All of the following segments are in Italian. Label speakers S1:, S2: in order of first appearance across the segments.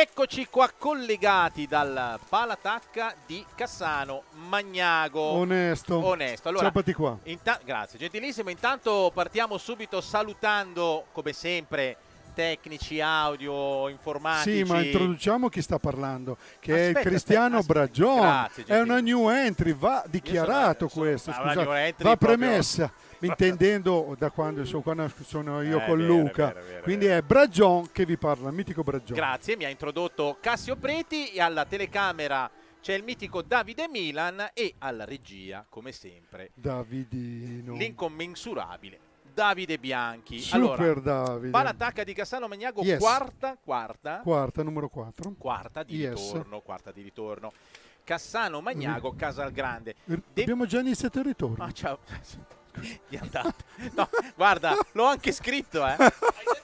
S1: Eccoci qua collegati
S2: dal Palatacca di Cassano Magnago. Onesto. Onesto. Allora, qua. grazie, gentilissimo. Intanto partiamo subito salutando, come sempre, tecnici, audio, informatici. Sì, ma introduciamo
S3: chi sta parlando, che aspetta, è Cristiano aspetta, aspetta. Bragion. Grazie, è una new entry, va dichiarato sono, questo, sono, scusate, va premesso. Proprio intendendo da quando sono, quando sono io eh, con vero, Luca. Vero, vero, Quindi è Bragion che vi parla, il mitico Bragion.
S2: Grazie, mi ha introdotto Cassio Preti e alla telecamera c'è il mitico Davide Milan e alla regia, come sempre,
S3: Davidino.
S2: l'incommensurabile Davide Bianchi. Super allora,
S3: Davide. Palla
S2: attacca di Cassano Magnago, yes. quarta, quarta.
S3: Quarta, numero 4.
S2: Quarta di yes. ritorno, quarta di ritorno. Cassano Magnago, mm. Casalgrande.
S3: De- Abbiamo già iniziato il ritorno.
S2: Ah, ciao. di andata. No, guarda, l'ho anche scritto, eh.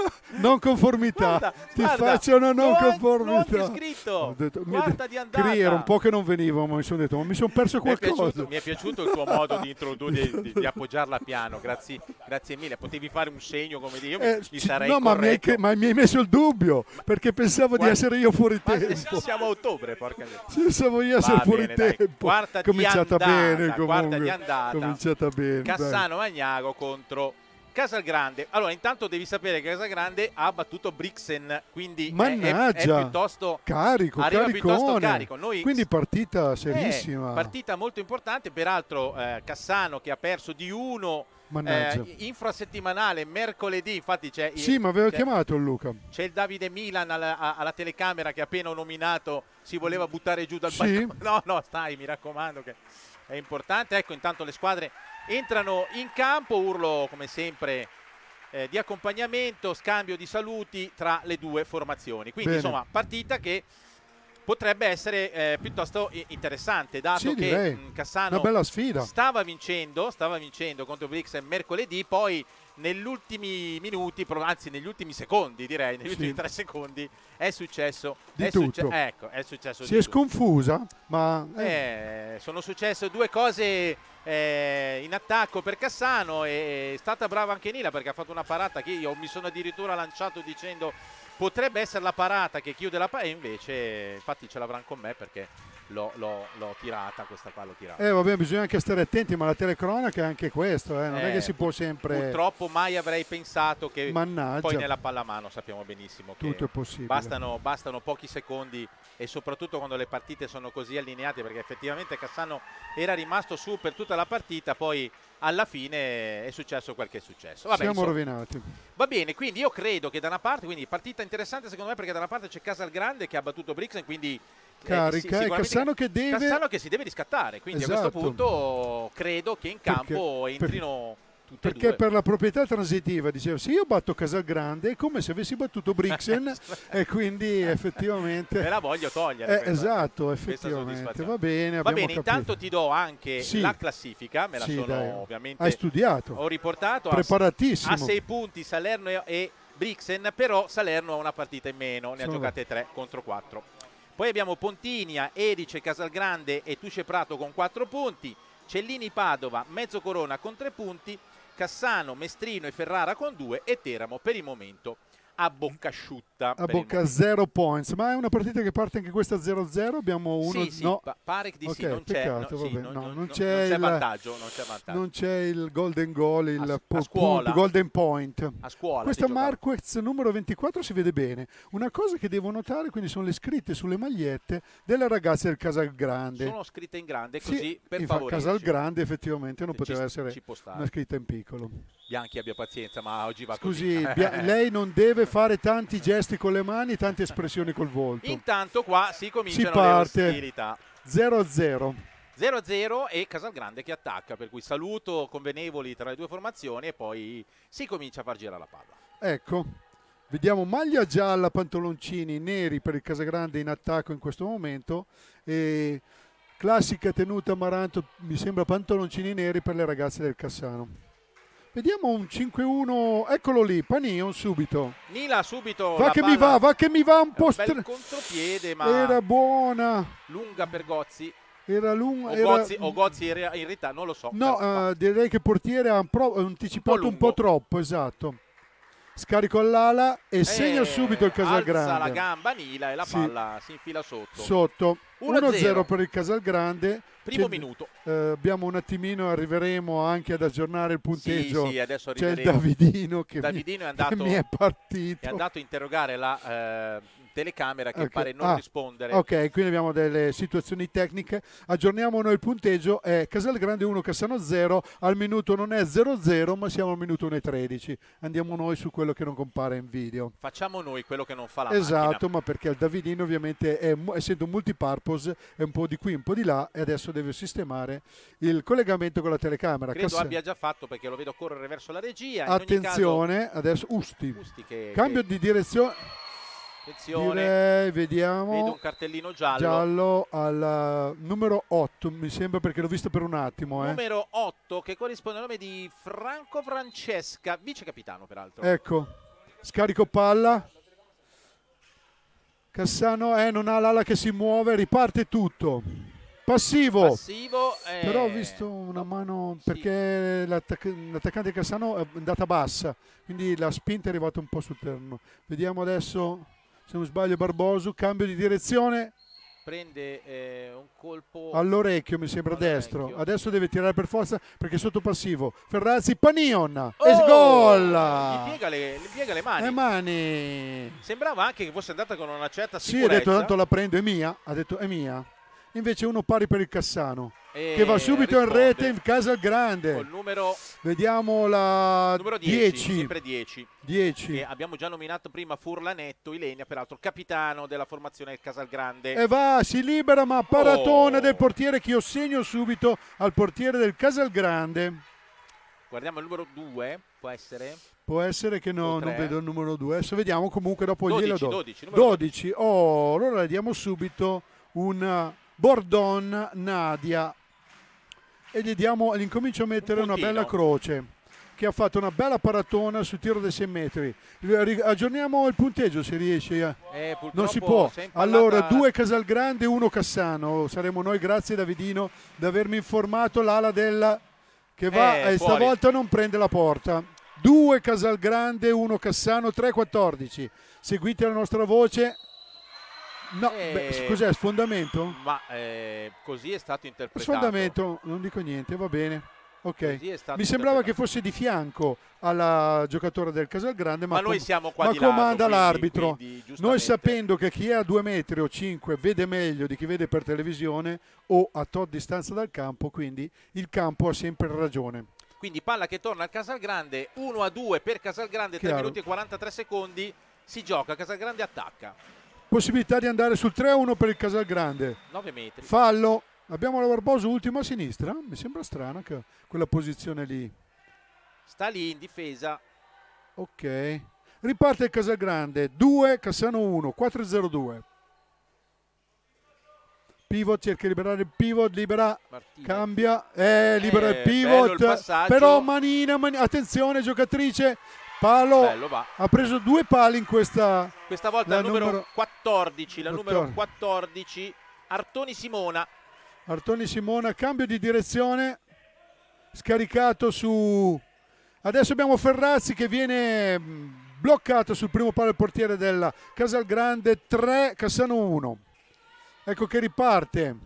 S3: non conformità. Guarda, ti guarda, faccio una non, non conformità. Ho scritto. Ho detto, guarda di andata. Crì, era un po' che non venivo, ma mi sono detto, ma mi sono perso qualcosa. Mi è piaciuto, mi è
S2: piaciuto il tuo modo di introdurre, di, di, appoggiarla piano. Grazie, grazie mille. Potevi fare un segno come dire, io eh, mi sarei No, ma mi, hai,
S3: ma mi, hai, messo il dubbio, perché pensavo Guarda, di essere io fuori tempo.
S2: Siamo a ottobre, porca miseria. Pensavo di essere fuori bene, tempo. Dai. Cominciata andata, bene, comunque. Quarta di andata. Cominciata
S3: bene. Cassano
S2: Magnago contro Casalgrande. Allora, intanto devi sapere che Casalgrande ha battuto Brixen, quindi Mannaggia, è, è, piuttosto carico, arriva caricone. piuttosto carico. Noi, quindi partita eh, serissima. partita molto importante, peraltro eh, Cassano che ha perso di uno eh, infrasettimanale mercoledì infatti c'è sì ma aveva
S3: chiamato Luca
S2: c'è il Davide Milan alla, alla, telecamera che appena nominato si voleva buttare giù dal sì. Balcone. no no stai mi raccomando che è importante ecco intanto le squadre entrano in campo, urlo come sempre eh, di accompagnamento, scambio di saluti tra le due formazioni. Quindi Bene. insomma partita che potrebbe essere eh, piuttosto interessante dato sì, che mh, mm, Cassano stava vincendo, stava vincendo contro Brix mercoledì, poi negli ultimi minuti, anzi negli ultimi secondi direi, negli sì. ultimi tre secondi è successo di è tutto. Succe- ecco, è successo si è tutto. sconfusa, ma eh. eh, sono successe due cose eh, in attacco per Cassano e è stata brava anche Nila perché ha fatto una parata che io mi sono addirittura lanciato dicendo potrebbe essere la parata che chiude la parata e invece infatti ce l'avranno con me perché l'ho, l'ho, l'ho, tirata, questa qua l'ho tirata. Eh vabbè,
S3: bisogna anche stare attenti, ma la telecronaca è anche questo, eh, non eh, è che eh, si può sempre... Purtroppo
S2: mai avrei pensato che Mannaggia. poi nella pallamano sappiamo benissimo che Tutto è possibile. Bastano, bastano, pochi secondi e soprattutto quando le partite sono così allineate, perché effettivamente Cassano era rimasto su per tutta la partita, poi alla fine è successo quel che è successo. Vabbè, Siamo insomma. rovinati. Va bene, quindi io credo che da una parte, quindi partita interessante secondo me perché da una parte c'è Casalgrande che ha battuto Brixen, quindi eh, carica eh, e Cassano che deve Cassano che si deve riscattare quindi esatto. a questo esatto. punto credo che in campo perché, entrino per, perché
S3: per la proprietà transitiva dicevo se io batto Casalgrande è come se avessi battuto Brixen e quindi effettivamente me la voglio togliere eh, esatto effettivamente va bene va bene intanto
S2: ti do anche sì. la classifica me la sì, sono dai. ovviamente hai studiato ho riportato preparatissimo a sei punti Salerno e Brixen però Salerno ha una partita in meno ne sono ha giocate 3 contro 4 poi abbiamo Pontinia, Erice, Casalgrande e Tusce Prato con 4 punti, Cellini Padova, Mezzo Corona con 3 punti, Cassano, Mestrino e Ferrara con 2 e Teramo per il momento a bocca asciutta. A bocca
S3: zero points, ma è una partita che parte anche questa 0-0, abbiamo uno... Sì, sì, no. pare che di sì, okay, non c'è no, sì, no, no, non c'è il, vantaggio, non c'è il golden goal, il a, po- a scuola, golden point. A scuola. Questa Marquez numero 24 si vede bene. Una cosa che devo notare quindi sono le scritte sulle magliette delle ragazze del Casalgrande. Sono
S2: scritte in grande così sì, per favorire. Casalgrande
S3: effettivamente non poteva ci, essere ci una scritta in piccolo.
S2: Bianchi abbia pazienza, ma oggi va Scusi, così. Scusi,
S3: lei non deve fare tanti gesti con le mani, e tante espressioni col volto.
S2: Intanto qua si comincia si parte. le ostilità.
S3: 0-0.
S2: 0-0 e Casalgrande che attacca, per cui saluto convenevoli tra le due formazioni e poi si comincia a far girare la
S3: palla. Ecco, vediamo maglia gialla, pantaloncini neri per il Casagrande in attacco in questo momento e classica tenuta amaranto, mi sembra pantaloncini neri per le ragazze del Cassano. Vediamo un 5-1, eccolo lì, Panion subito. Nila subito. Va che mi va, va che mi va un po' stretto. contropiede, ma era buona.
S2: Lunga per Gozzi. Era lunga. O, era... Gozzi, o Gozzi in realtà, non lo so. No,
S3: uh, direi che il portiere ha anticipato un po', un po troppo, esatto scarico all'ala e, e eh, segna subito il Casalgrande. Alza la gamba Nila e la palla sì. si
S2: infila sotto. Sotto. 1-0 per
S3: il Casalgrande. Primo C'è, minuto. Eh, abbiamo un attimino, arriveremo anche ad aggiornare il punteggio. Sì, sì, adesso C'è il Davidino che, Davidino mi, è andato, che mi è partito. È andato a interrogare la... Eh, telecamera che okay. pare non ah, rispondere. Ok, quindi abbiamo delle situazioni tecniche. Aggiorniamo noi il punteggio, è Casal Grande 1, Cassano 0, al minuto non è 0-0 ma siamo al minuto 1.13. Andiamo noi su quello che non compare in video. Facciamo noi quello che non fa la Esatto, macchina. ma perché il Davidino ovviamente è, essendo un multipurpose è un po' di qui, un po' di là e adesso deve sistemare il collegamento con la telecamera. Credo Cass- abbia
S2: già fatto perché lo vedo correre verso la regia. Attenzione, caso... adesso Usti. Usti che, Cambio che... di
S3: direzione. Attenzione. Direi, vediamo. Vedo un cartellino giallo. Giallo al eh, numero 8, mi sembra perché l'ho visto per un attimo. Eh. Numero
S2: 8 che corrisponde al nome di Franco Francesca, vice capitano peraltro. Ecco,
S3: scarico palla. Cassano eh, non ha l'ala che si muove, riparte tutto. Passivo,
S2: Passivo eh, però ho
S3: visto una mano perché sì. l'attaccante Cassano è andata bassa, quindi la spinta è arrivata un po' sul terreno. Vediamo adesso se non sbaglio Barboso, cambio di direzione. Prende
S2: eh, un colpo
S3: all'orecchio, mi sembra destro. Adesso deve tirare per forza perché è sotto passivo. Ferrazzi, Panion oh! e sgolla. Gli
S2: piega le, gli piega le mani. le mani. Sembrava anche che fosse andata con una certa sicurezza. Sì, ha detto tanto
S3: la prendo, è mia. Ha detto è mia invece uno pari per il Cassano e che va subito in rete in casa al grande col numero vediamo la numero 10, 10. sempre
S2: 10 10 abbiamo già nominato prima Furlanetto Ilenia peraltro capitano della formazione del Casalgrande e va
S3: si libera ma paratona oh. del portiere che io segno subito al portiere del Casalgrande
S2: guardiamo il numero 2 può essere
S3: Può essere che no, non vedo il numero 2. Adesso vediamo comunque dopo 12, glielo do. 12, 12. Oh, allora le diamo subito un Bordon Nadia e gli diamo l'incomincio a mettere un una bella croce che ha fatto una bella paratona sul tiro dei 6 metri. Aggiorniamo il punteggio se riesci. Eh,
S2: eh non si può. Allora, due
S3: Casalgrande e uno Cassano. Saremo noi, grazie Davidino, di avermi informato l'ala della che va eh, e stavolta non prende la porta. Due Casalgrande, e uno Cassano, 3-14. Seguite la nostra voce.
S2: No, eh, beh, cos'è? Sfondamento? Ma eh, così è stato interpretato. Sfondamento,
S3: non dico niente, va bene. Ok. Mi sembrava che fosse di fianco alla giocatore del Casalgrande, ma, ma, noi siamo qua ma comanda l'arbitro. Noi sapendo che chi è a due metri o cinque vede meglio di chi vede per televisione o a tot distanza dal campo, quindi il campo ha sempre ragione.
S2: Quindi palla che torna al Casalgrande, 1 a 2 per Casalgrande, 3 minuti e 43 secondi, si gioca, Casalgrande attacca
S3: possibilità di andare sul 3-1 per il Casalgrande. 9 metri. Fallo. Abbiamo la Barboso ultima a sinistra. Mi sembra strana che quella posizione lì.
S2: Sta lì in difesa.
S3: Ok. Riparte il Casalgrande. 2, Cassano 1, 4-0-2. Pivot cerca di liberare il pivot, libera, Martino. cambia, eh, libera eh, il pivot, il però manina, manina, attenzione giocatrice Palo Bello, ha preso due pali in questa
S2: questa volta la, numero, numero 14 la numero 14 Artoni Simona
S3: Artoni Simona cambio di direzione scaricato su adesso abbiamo Ferrazzi che viene mm, bloccato sul primo palo del portiere della Casalgrande 3 Cassano 1 ecco che riparte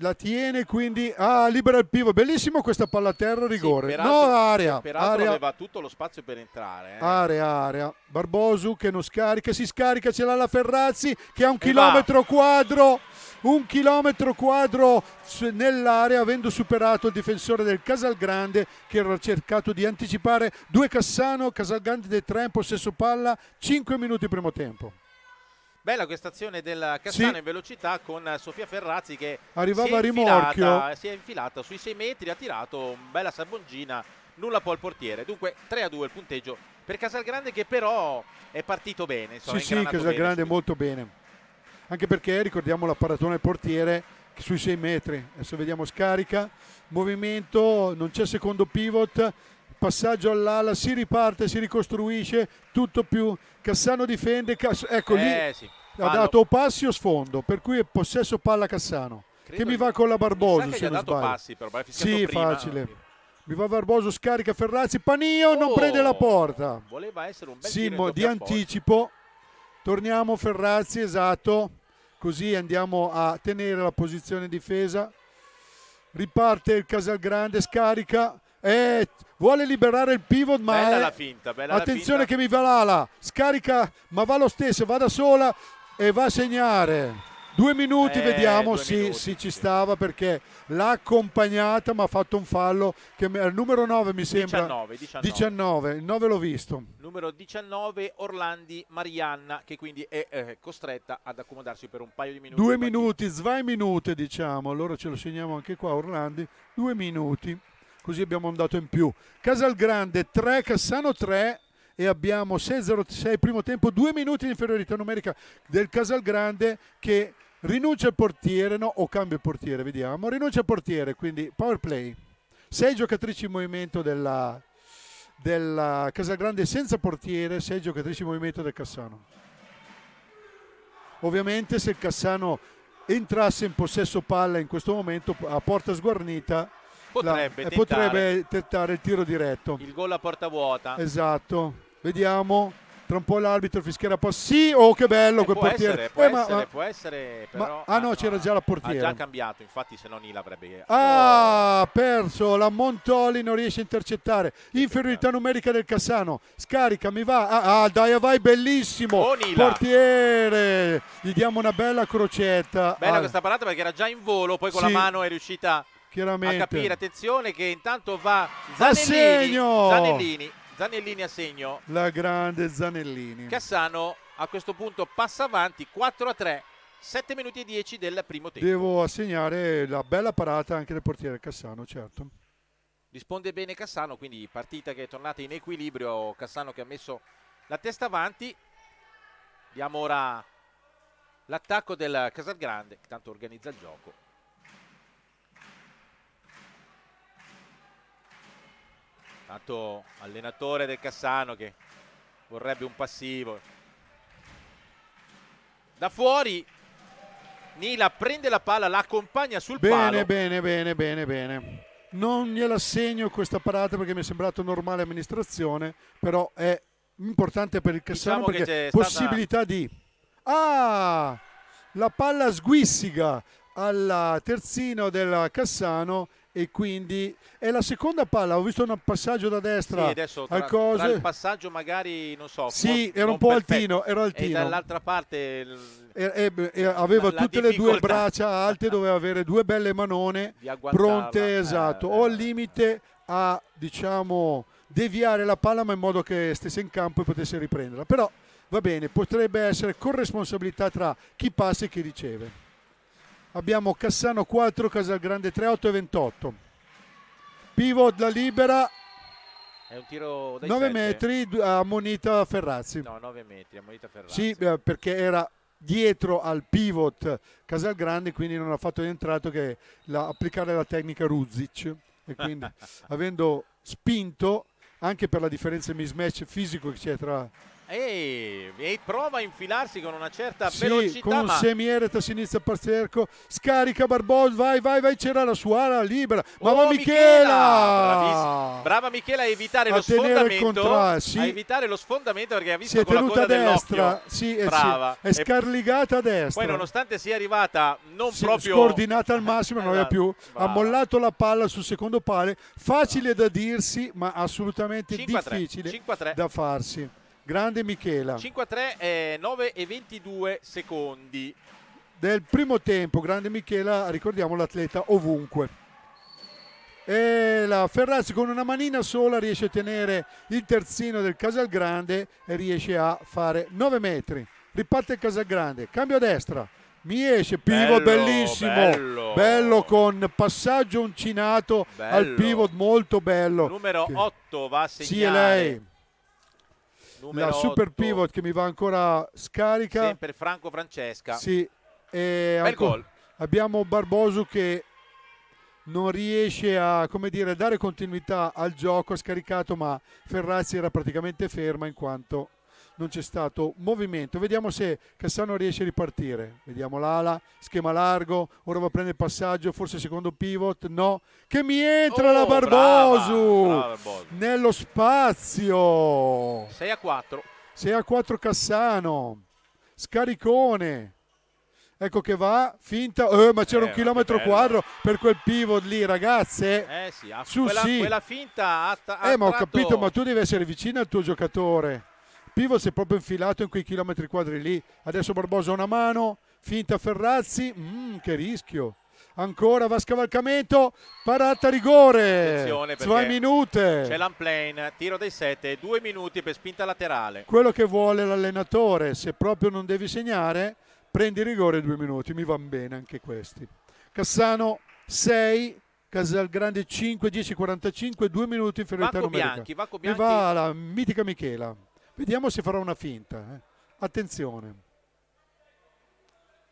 S3: la tiene quindi ah, libera il pivo bellissimo questa palla a terra rigore sì, peraltro, no area peraltro area. aveva
S2: tutto lo spazio per entrare eh. area area
S3: Barbosu che non scarica si scarica ce l'ha la Ferrazzi che ha un e chilometro va. quadro un chilometro quadro nell'area avendo superato il difensore del Casalgrande che era cercato di anticipare due Cassano Casalgrande dei tre in possesso palla 5 minuti primo tempo
S2: Bella questa azione del Castano sì. in velocità con Sofia Ferrazzi che Arrivava si, è infilata, si è infilata sui 6 metri, ha tirato bella sabongina, nulla può al portiere. Dunque 3 a 2 il punteggio per Casalgrande che però è partito bene. Insomma, sì, sì, Casalgrande
S3: bene, molto bene. Anche perché ricordiamo la paratona del portiere sui 6 metri. Adesso vediamo scarica, movimento, non c'è secondo pivot, passaggio all'ala, si riparte, si ricostruisce, tutto più. Cassano difende, Cass ecco eh, lì sì. ha dato passi o sfondo, per cui è possesso palla Cassano. Credo che mi va con la Barboso. Se non
S2: dato sbaglio. passi, però è Sì, prima. facile.
S3: Mi va Barboso, scarica Ferrazzi, Panio oh, non prende la oh, porta. Voleva essere un bel Simo di anticipo. Torniamo Ferrazzi, esatto. Così andiamo a tenere la posizione difesa. Riparte il Casalgrande, scarica eh, vuole liberare il pivot ma bella è... la
S1: finta bella attenzione
S3: la finta. che mi va l'ala scarica ma va lo stesso va da sola e va a segnare due minuti eh, vediamo se sì, sì, ci stava perché l'ha accompagnata ma ha fatto un fallo che al numero 9 mi sembra 19, 19. il 9 l'ho visto
S2: numero 19 Orlandi Marianna che quindi è eh, costretta ad accomodarsi per un paio di minuti due minuti
S3: svai minuti, diciamo allora ce lo segniamo anche qua Orlandi due minuti così abbiamo andato in più. Casalgrande 3, Cassano 3 e abbiamo 6-0-6 primo tempo, due minuti di inferiorità numerica del Casalgrande che rinuncia al portiere, no, o cambia il portiere, vediamo, rinuncia al portiere, quindi power play. Sei giocatrici in movimento della, della Casalgrande senza portiere, sei giocatrici in movimento del Cassano. Ovviamente se il Cassano entrasse in possesso palla in questo momento a porta sguarnita
S2: Potrebbe, la, eh, tentare. potrebbe
S3: tentare il tiro diretto. Il
S2: gol a porta vuota.
S3: Esatto. Vediamo tra un po' l'arbitro fischierà poi sì oh che bello eh, quel può portiere essere, eh, può, eh, essere, ma, può essere però ma, ah no c'era già la portiera ha già
S2: cambiato infatti se non Ila avrebbe ah
S3: oh. perso la Montoli non riesce a intercettare inferiorità eh. numerica del Cassano scarica mi va ah, ah dai vai bellissimo portiere gli diamo una bella crocetta bella ah. questa parata
S2: perché era già in volo poi con sì. la mano è riuscita a capire. Attenzione che intanto va Zanellini. Zanellini, Zanellini a segno.
S3: La grande Zanellini.
S2: Cassano a questo punto passa avanti 4 a 3. 7 minuti e 10 del primo tempo. Devo
S3: assegnare la bella parata anche del portiere Cassano, certo.
S2: Risponde bene Cassano, quindi partita che è tornata in equilibrio. Cassano che ha messo la testa avanti. Diamo ora l'attacco del Casalgrande, che tanto organizza il gioco. Tanto allenatore del Cassano che vorrebbe un passivo. Da fuori Nila prende la palla, la accompagna sul bene, palo.
S3: Bene, bene, bene, bene. Non gliela segno questa parata perché mi è sembrato normale amministrazione, però è importante per il Cassano diciamo perché possibilità stata... di... Ah! La palla sguissiga al terzino del Cassano e quindi è la seconda palla ho visto un passaggio da destra sì, adesso tra, tra il passaggio
S2: magari non so sì era un po' perfetto. altino era altino e dall'altra parte e, e,
S3: e aveva tutte le due braccia alte doveva avere due belle manone pronte eh, esatto eh, o al limite a diciamo deviare la palla ma in modo che stesse in campo e potesse riprenderla però va bene potrebbe essere corresponsabilità tra chi passa e chi riceve abbiamo Cassano 4, Casalgrande 3, 8 e 28. Pivot la libera.
S2: È un tiro da 9 metri
S3: a Monita Ferrazzi. No, 9 metri a Monita Ferrazzi. Sì, eh, perché era dietro al pivot Casalgrande, quindi non ha fatto nient'altro che la, applicare la tecnica Ruzic. E quindi avendo spinto anche per la differenza mismatch fisico che c'è tra
S2: e, e, prova a infilarsi con una certa sì, velocità. Con ma...
S3: Semieret si sinistra a Pazzerco, scarica Barbos, vai, vai, vai, c'era la sua ala libera. Ma oh, Michela! Michela!
S2: Brava Michela a evitare a lo sfondamento. Sì. A evitare lo sfondamento perché ha visto si è tenuta a destra. Sì, eh, è, Brava. Sì.
S3: È scarligata a destra. Poi
S2: nonostante sia arrivata non sì, proprio... Scordinata
S3: al massimo, non è esatto. più. Va. Ha mollato la palla sul secondo pale. Facile da dirsi, ma assolutamente difficile da farsi. Grande Michela. 5
S2: a 3, eh, 9 e 22 secondi.
S3: Del primo tempo, Grande Michela, ricordiamo l'atleta ovunque. E la Ferrazzi con una manina sola riesce a tenere il terzino del Casalgrande e riesce a fare 9 metri. Riparte il Casalgrande, cambio a destra, mi esce pivot bello, bellissimo bello. bello. con passaggio uncinato bello. al pivot molto bello numero 8 va a segnare sì, lei
S1: Numero la super
S3: 8. pivot che mi va ancora scarica. Sempre
S1: Franco Francesca. Sì.
S3: E Bel gol. Abbiamo Barboso che non riesce a dire, dare continuità al gioco, ha scaricato ma Ferrazzi era praticamente ferma in quanto non c'è stato movimento. Vediamo se Cassano riesce a ripartire. Vediamo l'ala, schema largo, ora va a prendere il passaggio, forse secondo pivot, no. Che mi entra oh, la Barbosu! nello spazio!
S2: 6 a 4.
S3: 6 a 4 Cassano. Scaricone. Ecco che va, finta, eh, ma c'era eh, un chilometro quadro per quel pivot lì, ragazze. Eh sì, ah, su, quella, sì. quella
S2: finta ha, ha Eh, ma ho capito, ma
S3: tu devi essere vicino al tuo giocatore. Pivo si è proprio infilato in quei chilometri quadri lì. Adesso Barbosa una mano, finta Ferrazzi, mm, che rischio. Ancora va scavalcamento, parata rigore, due minuti. C'è
S2: l'unplane, tiro dei sette, due minuti per spinta laterale.
S3: Quello che vuole l'allenatore, se proprio non devi segnare, prendi rigore due minuti, mi van bene anche questi. Cassano 6, Casalgrande 5, 10, 45, due minuti inferiorità Vacco numerica. Bianchi, Vacco Bianchi. Mi va la mitica Michela. Vediamo se farà una finta. Eh. Attenzione.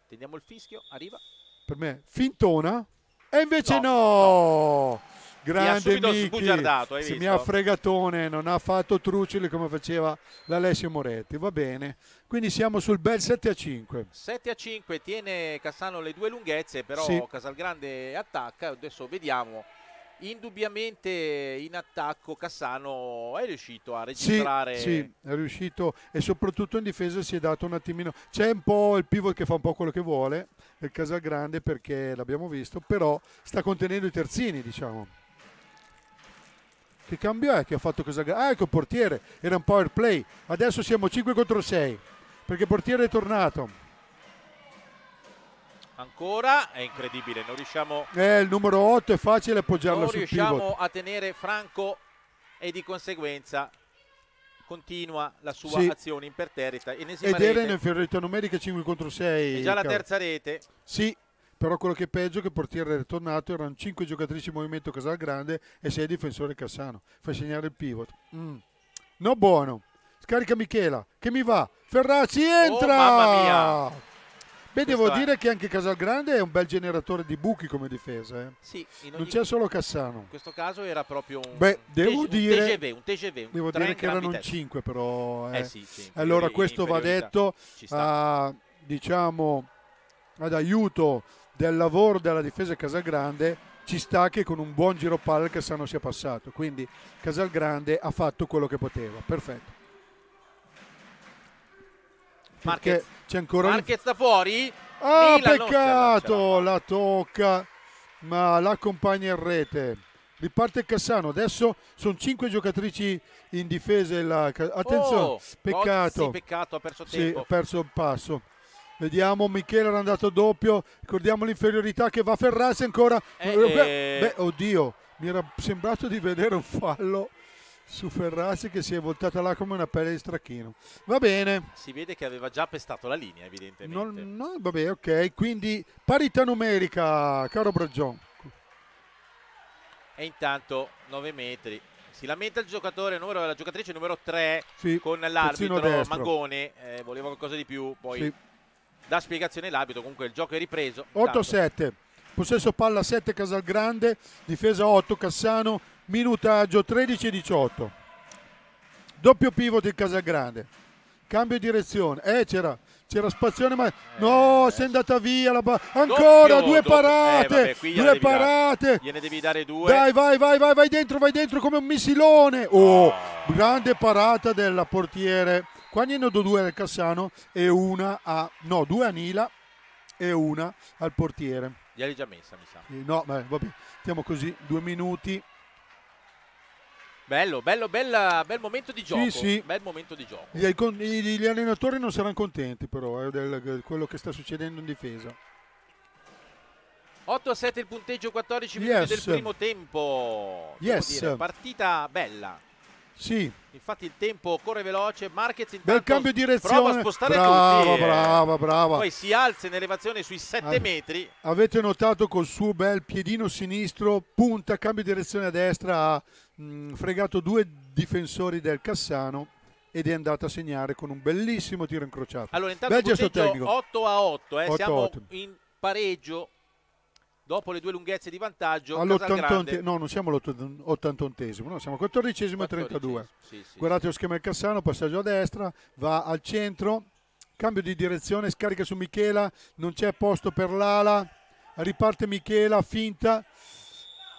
S2: Tendiamo il fischio, arriva.
S3: Per me, fintona. E invece no. no. Grande Miki, si mi ha fregatone, non ha fatto trucili come faceva l'Alessio Moretti, va bene. Quindi siamo sul bel 7 a 5.
S2: 7 a 5, tiene Cassano le due lunghezze, però sì. Casalgrande attacca, adesso vediamo indubbiamente in attacco Cassano è riuscito a registrare sì, sì,
S3: è riuscito e soprattutto in difesa si è dato un attimino c'è un po' il pivot che fa un po' quello che vuole il Casalgrande perché l'abbiamo visto però sta contenendo i terzini diciamo che cambio è che ha fatto Casalgrande? Ah, ecco il portiere, era un power play. Adesso siamo 5 contro 6 perché il portiere è tornato
S2: ancora, è incredibile, non riusciamo...
S3: Eh, il numero 8 è facile appoggiarlo sul pivot. Non riusciamo
S2: a tenere Franco e di conseguenza continua la sua sì. azione imperterrita. Ed era in inferiorità
S3: numerica 5 contro 6. È già la terza rete. Sì, però quello che è peggio è che il portiere è ritornato, erano 5 giocatrici in movimento Casalgrande e 6 difensore Cassano. Fa segnare il pivot. Mm. No buono. Scarica Michela, che mi va. Ferrazzi oh, entra! Oh, mamma
S1: mia! Beh, devo è...
S3: dire che anche Casalgrande è un bel generatore di buchi come difesa. Eh. Sì, ogni... Non c'è solo Cassano. In questo caso era proprio un, Beh, devo un dire... TGV. Un TGV un devo dire che erano in 5 però. Eh. Eh sì, sì, allora questo va detto a, diciamo, ad aiuto del lavoro della difesa Casalgrande ci sta che con un buon giro palla Cassano sia passato. Quindi Casalgrande ha fatto quello che poteva. Perfetto. Marquez. C'è ancora
S2: Marquez da fuori.
S3: Ah, Milan peccato! La tocca, ma l'accompagna in rete. Riparte Cassano, adesso sono cinque giocatrici in difesa. La... Attenzione, oh, peccato. Sì, peccato, ha perso tempo. Sì, ha perso il passo. Vediamo, Michele era andato doppio, ricordiamo l'inferiorità che va a ferrarsi ancora. Eh, eh, beh, eh. beh, oddio, mi era sembrato di vedere un fallo su Ferrazzi che si è voltata là come una pelle di stracchino. Va bene.
S2: Si vede che aveva già pestato la linea, evidentemente. Non, no,
S3: vabbè, ok. Quindi parità numerica, caro Braggion.
S2: E intanto 9 metri. Si lamenta il giocatore, numero, la giocatrice numero 3 sì, con l'arbitro Magone. Eh, voleva qualcosa di più, poi sì. dà spiegazione l'arbitro. Comunque il gioco è ripreso. 8-7.
S3: Possesso palla 7 Casalgrande, difesa 8 Cassano, minutaggio 13-18 doppio pivot in Casagrande cambio direzione eh c'era c'era spazione ma eh, no eh. si è andata via la ba... ancora doppio, due parate eh, vabbè, due parate dare, gliene devi dare due dai vai vai vai vai dentro vai dentro come un missilone oh, oh. grande parata della portiere qua ne hanno due al Cassano e una a no due a Nila e una al portiere
S2: gliel'hai già messa mi sa
S3: no beh, vabbè stiamo così due minuti
S2: Bello, bello, bella, bel momento di gioco. Sì, sì. Bel momento di gioco. Gli,
S3: gli, gli allenatori non saranno contenti però eh, del, del, quello che sta succedendo in difesa.
S2: 8 a 7 il punteggio, 14 yes. minuti del primo tempo. Yes. Dire, partita bella. Sì. Infatti il tempo corre veloce, Marquez intanto Bel cambio direzione. prova a spostare brava, tutti. Brava, brava, brava. Poi si alza in elevazione sui 7 ah, metri.
S3: Avete notato col suo bel piedino sinistro, punta, cambio di direzione a destra, ha mm, fregato due difensori del Cassano ed è andato a segnare con un bellissimo tiro incrociato. Allora intanto Bel gesto tecnico. 8
S2: a 8, eh. 8 siamo 8. in pareggio dopo le due lunghezze di vantaggio no, non
S3: siamo all'81esimo, no, siamo al 14 e 32. Sì, sì, Guardate sì. lo schema del Cassano, passaggio a destra, va al centro, cambio di direzione, scarica su Michela, non c'è posto per l'ala, riparte Michela, finta,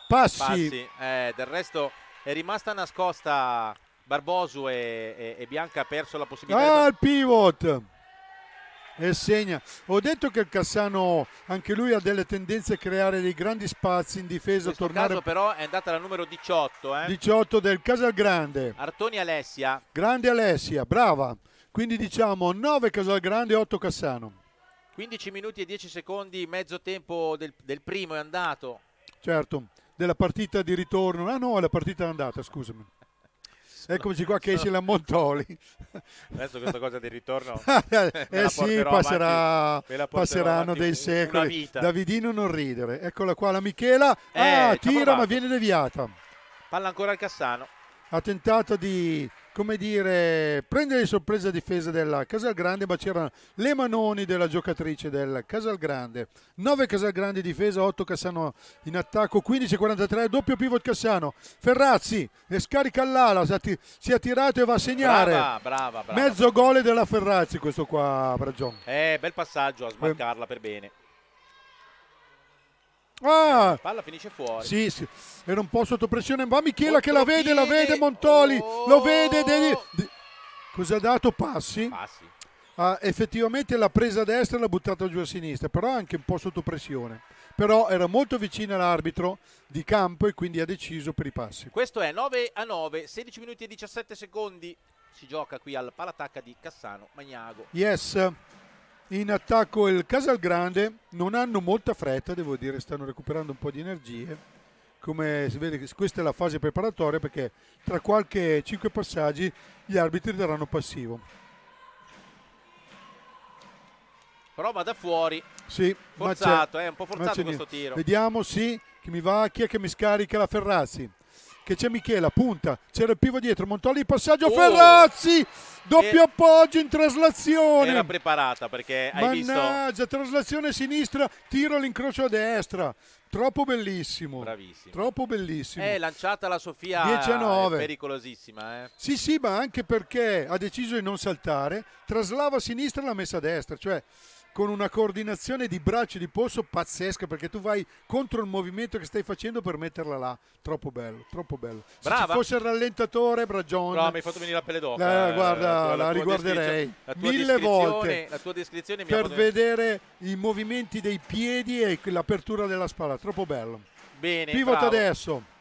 S3: passi. passi.
S2: Eh, del resto è rimasta nascosta Barbosu e, e, e Bianca ha perso la possibilità.
S3: Ah, di... il pivot! e segna. Ho detto che il Cassano anche lui ha delle tendenze a creare dei grandi spazi in difesa. In tornare... caso però
S2: è andata la numero 18. Eh? 18
S3: del Casalgrande.
S2: Artoni Alessia.
S3: Grande Alessia, brava. Quindi diciamo 9 Casalgrande, 8 Cassano.
S2: 15 minuti e 10 secondi, mezzo tempo del, del primo è andato.
S3: Certo, della partita di ritorno. Ah no, è la partita andata, scusami. Eccoci qua che esce la Montoli.
S2: Adesso questa cosa di ritorno... Eh, eh sì, passerà, passeranno dei secoli. Davidino
S3: non ridere. Eccola qua la Michela. Eh, ah, tira ma viene deviata.
S2: Palla ancora al Cassano.
S3: Ha tentato di come dire, prendere di sorpresa difesa della Casalgrande, ma c'erano le manoni della giocatrice del Casalgrande. 9 Casalgrande difesa, 8 Cassano in attacco, 15-43, doppio pivot Cassano. Ferrazzi scarica all'ala, si è tirato e va a segnare. Brava, brava, brava. Mezzo gol della Ferrazzi questo qua, Bragion.
S2: Eh, bel passaggio a smarcarla per bene.
S3: Ah, palla finisce fuori. Sì, sì, era un po' sotto pressione. Va Michela Otto che la vede, la vede Montoli, oh. lo vede. De, oh! de, cosa ha dato? Passi. Passi. Ah, effettivamente l'ha presa a destra e l'ha buttata giù a sinistra, però anche un po' sotto pressione. Però era molto vicina all'arbitro di campo e quindi ha deciso per i passi.
S2: Questo è 9 a 9, 16 minuti e 17 secondi. Si gioca qui al palatacca di Cassano Magnago. Yes
S3: in attacco il Casalgrande non hanno molta fretta devo dire stanno recuperando un po' di energie come si vede questa è la fase preparatoria perché tra qualche 5 passaggi gli arbitri daranno passivo
S2: Prova da fuori
S3: sì, forzato, è eh, un po' forzato questo tiro vediamo sì, chi mi va, chi è che mi scarica la Ferrazzi che c'è Michela, punta, c'era il pivo dietro, montò Montoli passaggio, oh, Ferrazzi, doppio eh. appoggio in traslazione. Era
S2: preparata perché hai Mannaggia,
S3: visto... traslazione sinistra, tiro all'incrocio a destra. Troppo bellissimo. Bravissimo. Troppo bellissimo. È eh,
S2: lanciata la Sofia 19. È pericolosissima. Eh?
S3: Sì, sì, ma anche perché ha deciso di non saltare, traslava a sinistra e l'ha messa a destra. Cioè, con una coordinazione di braccio e di polso pazzesca perché tu vai contro il movimento che stai facendo per metterla là. Troppo bello, troppo bello. Se ci fosse il rallentatore, Bragione. No, mi hai fatto venire la pelle d'oca. La, eh, guarda, la, la riguarderei la mille volte. La tua descrizione mi per vedere i movimenti dei piedi e l'apertura della spalla. Troppo bello. Bene. Pivota bravo. adesso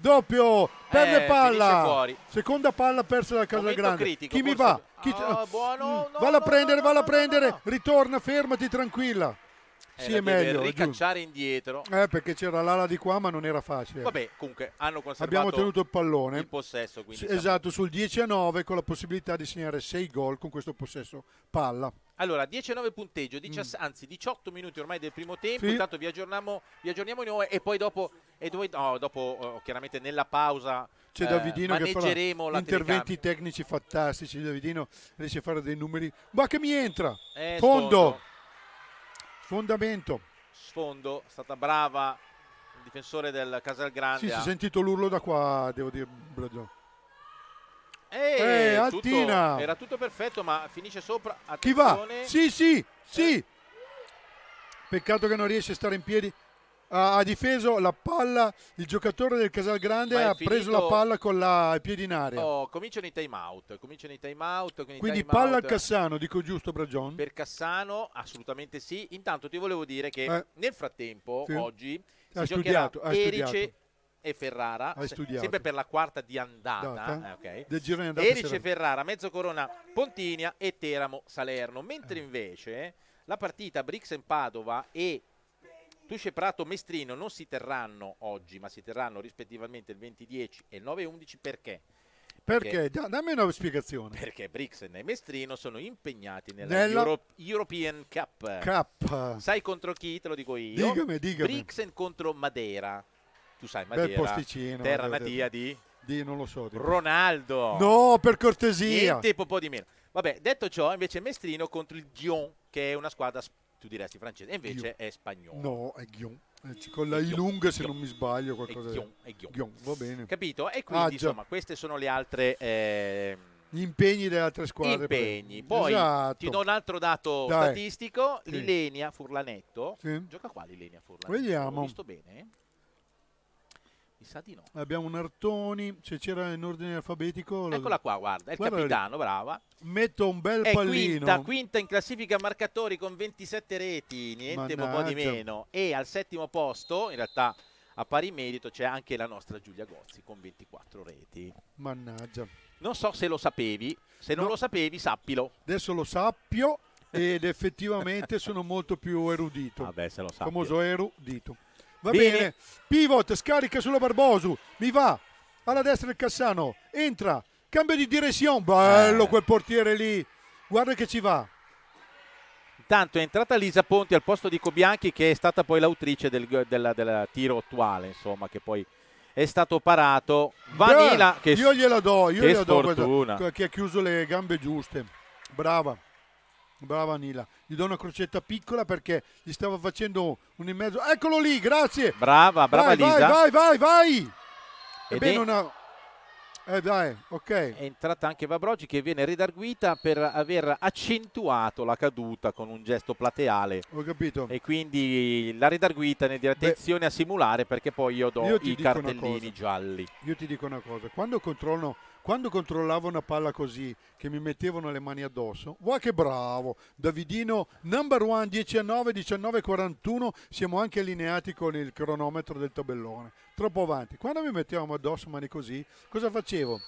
S3: doppio perde eh, palla seconda palla persa da Casagrande critico, chi mi va? Chi... Oh,
S2: buono,
S3: no, valla a prendere, no, valla a prendere ritorna, fermati tranquilla eh, sì, è meglio, ricacciare indietro. Eh, perché c'era l'ala di qua, ma non era facile. Vabbè,
S2: comunque hanno conservato Abbiamo tenuto il pallone. Il possesso, quindi. S- esatto,
S3: sul 10 a 9 con la possibilità di segnare 6 gol con questo possesso palla.
S2: Allora, 19 punteggio, 17, mm. anzi 18 minuti ormai del primo tempo, sì. intanto vi aggiorniamo, vi aggiorniamo noi e poi dopo, e dove, no, dopo oh, chiaramente nella pausa c'è eh, Davidino che farà interventi telecamera.
S3: tecnici fantastici, Davidino riesce a fare dei numeri, ma che mi entra, eh, tondo. tondo Sfondamento.
S2: Sfondo, è stata brava il difensore del Casalgrande. Sì, si è
S3: sentito l'urlo da qua, devo dire.
S1: E eh, eh,
S3: Altina. Tutto, era
S2: tutto perfetto, ma finisce sopra. Attenzione. Chi va?
S3: Sì, sì, sì. Eh. Peccato che non riesce a stare in piedi ha, difeso la palla, il giocatore del Casalgrande ha finito... preso la palla con la, i piedi in aria. Oh,
S2: cominciano i time out, cominciano i time out. Quindi, quindi time palla out... al Cassano,
S3: dico giusto Bragion? Per
S2: Cassano assolutamente sì. Intanto ti volevo dire che eh. nel frattempo sì. oggi ha si studiato, ha Erice studiato. e Ferrara, sempre per la quarta di andata, eh, okay. del giro di andata Erice, Ferrara, Mezzo Corona, Pontinia e Teramo, Salerno, mentre eh. invece la partita Brix Padova e Tusce Prato Mestrino non si terranno oggi, ma si terranno rispettivamente il 2010 e il 9-11 perché?
S3: Perché? perché? Dammi una spiegazione.
S2: Perché Brixen e Mestrino sono impegnati nella, nella... Euro- European Cup.
S3: Cup. Sai
S2: contro chi? Te lo dico io. Dicami, digami. Brixen contro Madeira. Tu sai, Madeira. Bel posticino. Terra natia di... di... Non lo so. Di... Ronaldo. No, per cortesia. Niente, un po' di meno. Vabbè, detto ciò, invece Mestrino contro il Dion, che è una squadra spagnola tu diresti francese, invece Guillaume. è spagnolo. No,
S3: è Ghion. Eh, con la I lunga, se non mi sbaglio, qualcosa. È Guion, è Guion. va bene. Capito? E ah, quindi, ah, insomma,
S2: queste sono le altre... Eh, gli
S3: impegni delle altre squadre. Impegni. Poi esatto. ti do un
S2: altro dato Dai. statistico. Sì. Lilenia Furlanetto. Sì. Gioca qua Lilenia Furlanetto. Vediamo. L'ho visto bene? Mi sa di no.
S3: Eh, abbiamo un Artoni, se c'era in ordine alfabetico. Eccola qua, guarda, è il guarda capitano, lì. brava. Metto un bel è pallino. Quinta,
S2: quinta in classifica marcatori con 27 reti, niente un po' di meno. E al settimo posto, in realtà a pari merito, c'è anche la nostra Giulia Gozzi con 24 reti.
S3: Mannaggia.
S2: Non so se lo sapevi, se non no. lo sapevi sappilo.
S3: Adesso lo sappio ed effettivamente sono molto più erudito. Vabbè, se lo sappio. Famoso erudito. Va bene. bene. Pivot, scarica sulla Barbosu. Mi va alla destra del Cassano. Entra. Cambio di direzione. Bello eh. quel portiere lì. Guarda che ci va.
S2: Intanto è entrata Lisa Ponti al posto di Cobianchi che è stata poi l'autrice del, della, della tiro attuale, insomma, che poi è stato parato. Vanila Beh, che io gliela do, io gliela do questa,
S3: che ha chiuso le gambe giuste. Brava. Brava Nila, gli do una crocetta piccola perché gli stava facendo un in mezzo. Eccolo lì, grazie.
S2: Brava, brava vai, Lisa. Vai, vai, vai, vai. Ebbene, una... Eh dai, ok. È entrata anche Vabrogi che viene ridarguita per aver accentuato la caduta con un gesto plateale. Ho capito. E quindi la ridarguita nel dire attenzione Beh, a simulare perché poi io do io i cartellini gialli.
S3: Io ti dico una cosa, quando controllo quando controllavo una palla così, che mi mettevano le mani addosso, guarda che bravo, Davidino, number one, 10 19 a 41, siamo anche allineati con il cronometro del tabellone, troppo avanti. Quando mi mettevamo addosso mani così, cosa facevo?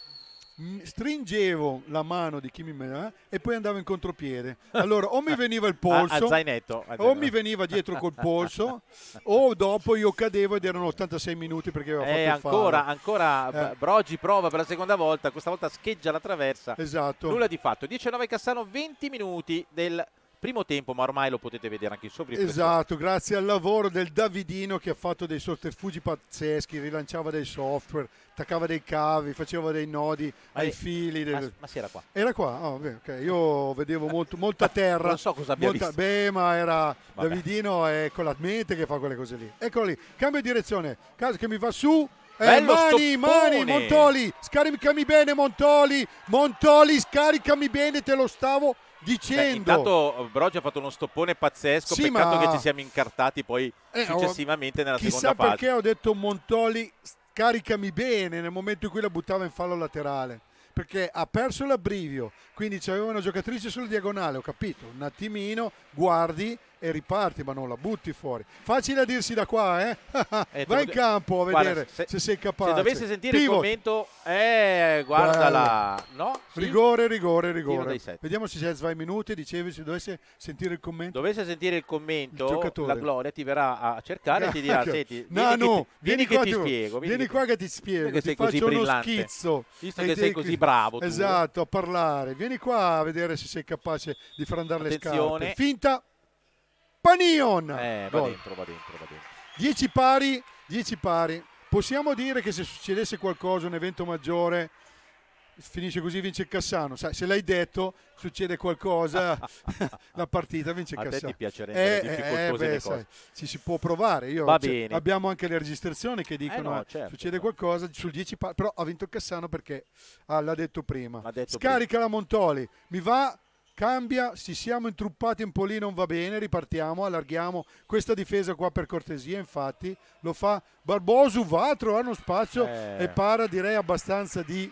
S3: stringevo la mano di chi mi menava eh, e poi andavo in contropiede. Allora o mi veniva il polso, a, a zainetto, a o mi veniva dietro col polso, o dopo io cadevo ed erano 86 minuti perché avevo eh, fatto ancora,
S2: ancora eh. Brogi prova per la seconda volta, questa volta scheggia la traversa. Esatto. Nulla di fatto. 19 Cassano, 20 minuti del primo tempo, ma ormai lo potete vedere anche in sovrappressione. Esatto,
S3: grazie al lavoro del Davidino che ha fatto dei sotterfugi pazzeschi, rilanciava dei software, attaccava dei cavi, faceva dei nodi ma ai è, eh, fili. Del... Ma, ma, si era qua? Era qua, oh, beh, okay. io vedevo molto, molta terra. non so cosa abbia molta... visto. Beh, ma era Vabbè. Davidino è con la mente che fa quelle cose lì. Eccolo lì, cambio direzione, caso che mi va su... Eh, mani, stoppone. mani, Montoli, scaricami bene Montoli, Montoli, scaricami bene, te lo stavo dicendo. Beh, intanto
S2: eh, Brogi ha fatto uno stoppone pazzesco, sì, peccato ma... che ci siamo incartati poi eh, successivamente nella seconda fase. Chissà perché
S3: ho detto Montoli caricami bene nel momento in cui la buttava in fallo laterale perché ha perso l'abbrivio, quindi c'aveva una giocatrice sulla diagonale, ho capito, un attimino, guardi, e riparti, ma non la butti fuori. Facile a dirsi da qua, eh? eh Vai in campo a vedere guarda, se, se, sei capace. Se dovesse sentire Pivot. il
S2: commento, eh, guardala, no? Sì. Rigore,
S3: rigore, rigore. Vediamo se c'è Svai Minuti, dicevi, se dovesse sentire il commento.
S2: Dovesse sentire il commento, il la Gloria ti verrà a cercare e ti dirà, senti, no, vieni, no, che, vieni, vieni qua, ti, spiego. Vieni,
S3: qua che ti spiego, che ti sei faccio così uno brillante. schizzo. Visto che sei così bravo tu. Esatto, a parlare. Vieni qua a vedere se sei capace di frandare Attenzione. le scarpe. Finta Panion. Eh, va dentro,
S2: va dentro, va dentro.
S3: 10 pari, 10 pari. Possiamo dire che se succedesse qualcosa, un evento maggiore, finisce così vince Cassano Sai, se l'hai detto succede qualcosa la partita vince Cassano a te ti piacerebbe eh, eh, beh, sai, ci si può provare Io, cioè, abbiamo anche le registrazioni che eh, dicono eh no, certo, succede certo. qualcosa sul 10 pari. però ha vinto Cassano perché ah, l'ha detto prima detto scarica prima. la Montoli mi va cambia, ci siamo intruppati un po' lì, non va bene, ripartiamo, allarghiamo questa difesa qua per cortesia, infatti lo fa Barbosu, va a trovare uno spazio eh. e para direi abbastanza di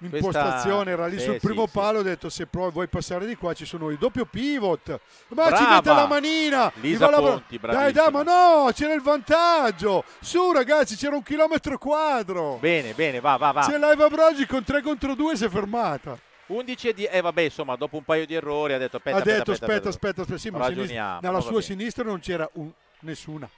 S2: impostazione, Questa... era lì eh, sul primo
S3: sì, palo, ho detto se provi, vuoi passare di qua ci sono i doppio pivot, ma Brava. ci mette la manina, Lisa la... Ponti, dai dai ma no, c'era il vantaggio, su ragazzi c'era un chilometro quadro,
S2: bene bene va va va, c'è
S3: l'Aiva Brogi con 3 contro 2 si è fermata.
S2: 11 e Eh vabbè, insomma, dopo un paio di errori ha detto aspetta, ha detto, aspetta, aspetta, aspetta, sì, ma sinistra, nella sua
S3: sinistra non c'era un... nessuna.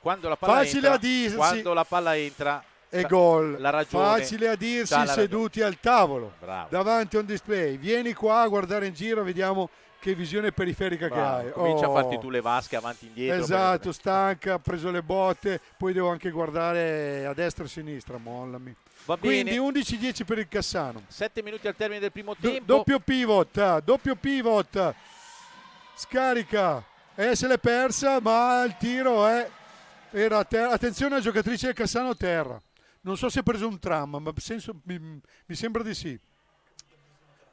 S3: Quando la palla Facile entra, a dirsi. Quando la
S2: palla entra e gol. Facile a dirsi seduti
S3: al tavolo, Bravo. davanti a un display. Vieni qua a guardare in giro, vediamo che visione periferica Bravo. che hai. Comincia oh. a farti tu le vasche avanti e indietro. Esatto, perché... stanca, ha preso le botte, poi devo anche guardare a destra e a sinistra, mollami. Va bene.
S2: Quindi 11-10 per il Cassano. 7 minuti al termine del primo tempo. Do, doppio
S3: pivot, doppio pivot. Scarica. Eh, se l'è persa, ma il tiro è... Era a terra. Attenzione alla giocatrice del Cassano a terra. Non so se ha preso un tram, ma senso, mi, mi sembra di sì.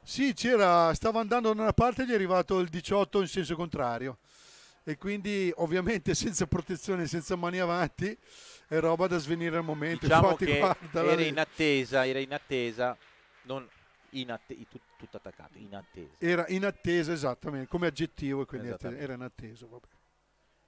S3: Sì, c'era, stava andando da una parte e gli è arrivato il 18 in senso contrario. E quindi ovviamente senza protezione, senza mani avanti, è roba da svenire al momento. Diciamo Infatti, che guarda, era in
S2: attesa, era in attesa, non in attesa, tutto, tutto attaccato, in attesa. Era
S3: in attesa, esattamente, come aggettivo, quindi era in attesa,
S2: vabbè.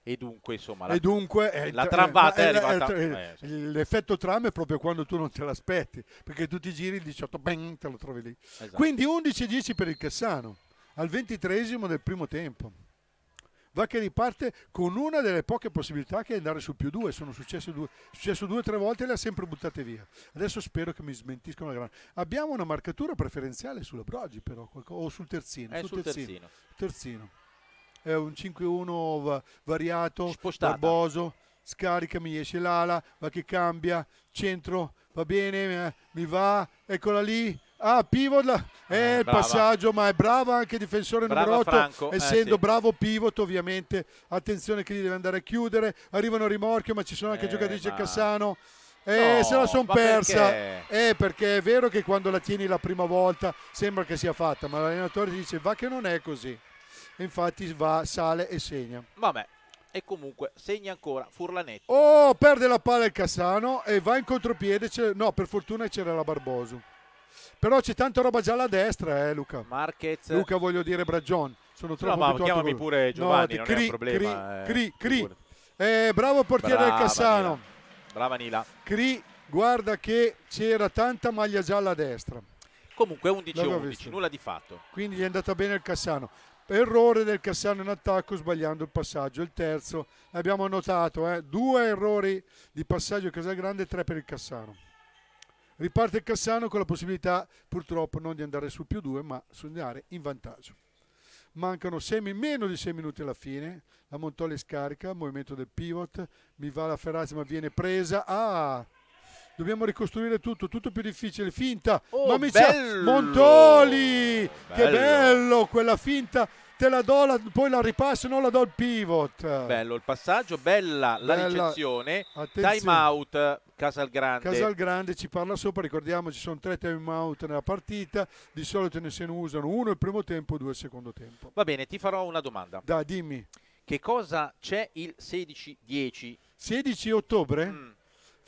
S2: E dunque, insomma, la, eh, la tramvata eh, è eh, arrivata. Eh, eh, eh, sì.
S3: L'effetto tram è proprio quando tu non te l'aspetti, perché tu ti giri il 18, bang, te lo trovi lì.
S1: Esatto. Quindi
S3: 11-10 per il Cassano, al ventitresimo del primo tempo va che riparte con una delle poche possibilità che è andare sul più due. Sono successe due, successo due o tre volte e le ha sempre buttate via. Adesso spero che mi smentiscono Abbiamo una marcatura preferenziale sulla Brogi, però, o sul terzino. Eh, sul, sul, terzino. terzino. terzino. È un 5-1 variato, Spostata. barboso, scarica, mi esce l'ala, va che cambia, centro, va bene, eh, mi va, eccola lì, Ah, pivot, la... eh, il passaggio, ma è bravo anche il difensore brava numero 8, Franco, eh, essendo eh, sì. bravo pivot ovviamente. Attenzione che lì deve andare a chiudere, arrivano rimorchio, ma ci sono anche eh, giocatrici ma... Cassano. Eh, no, se la son persa. Perché? Eh, perché è vero che quando la tieni la prima volta sembra che sia fatta, ma l'allenatore ti dice va che non è così. E infatti va, sale e segna.
S2: Vabbè, e comunque segna ancora Furlanetti.
S3: Oh, perde la palla il Cassano e va in contropiede. No, per fortuna c'era la Barbosu. Però c'è tanta roba già alla destra, eh, Luca. Marquez. Luca, voglio dire, Bragion. Sono troppo no, ma chiamami pure Giovanni, no, non cri, è un problema. Cri, eh, cri, cri. Eh, bravo portiere del Cassano. Nila. Brava Nila. Cri, guarda che c'era tanta maglia gialla a destra.
S2: Comunque 11-11, nulla di fatto.
S3: Quindi gli è andata bene il Cassano. Errore del Cassano in attacco sbagliando il passaggio, il terzo. abbiamo notato, eh? due errori di passaggio Casalgrande e tre per il Cassano. Riparte Cassano con la possibilità purtroppo non di andare su più due ma sognare in vantaggio. Mancano semi, meno di 6 minuti alla fine, la Montoli scarica, movimento del pivot, mi va la Ferrazzi ma viene presa, ah, dobbiamo ricostruire tutto, tutto più difficile, finta, oh, ma mi sa Montoli,
S2: bello. che bello
S3: quella finta te la do, la, poi la ripasso, non la do il pivot.
S2: Bello il passaggio, bella, bella. la ricezione. Attenzione. Time out, Casalgrande. Casalgrande
S3: ci parla sopra, ricordiamo ci sono tre time out nella partita, di solito ne se ne usano uno il primo tempo, due il secondo tempo.
S2: Va bene, ti farò una domanda. Da, dimmi. Che cosa c'è il 16-10? 16 ottobre? Mm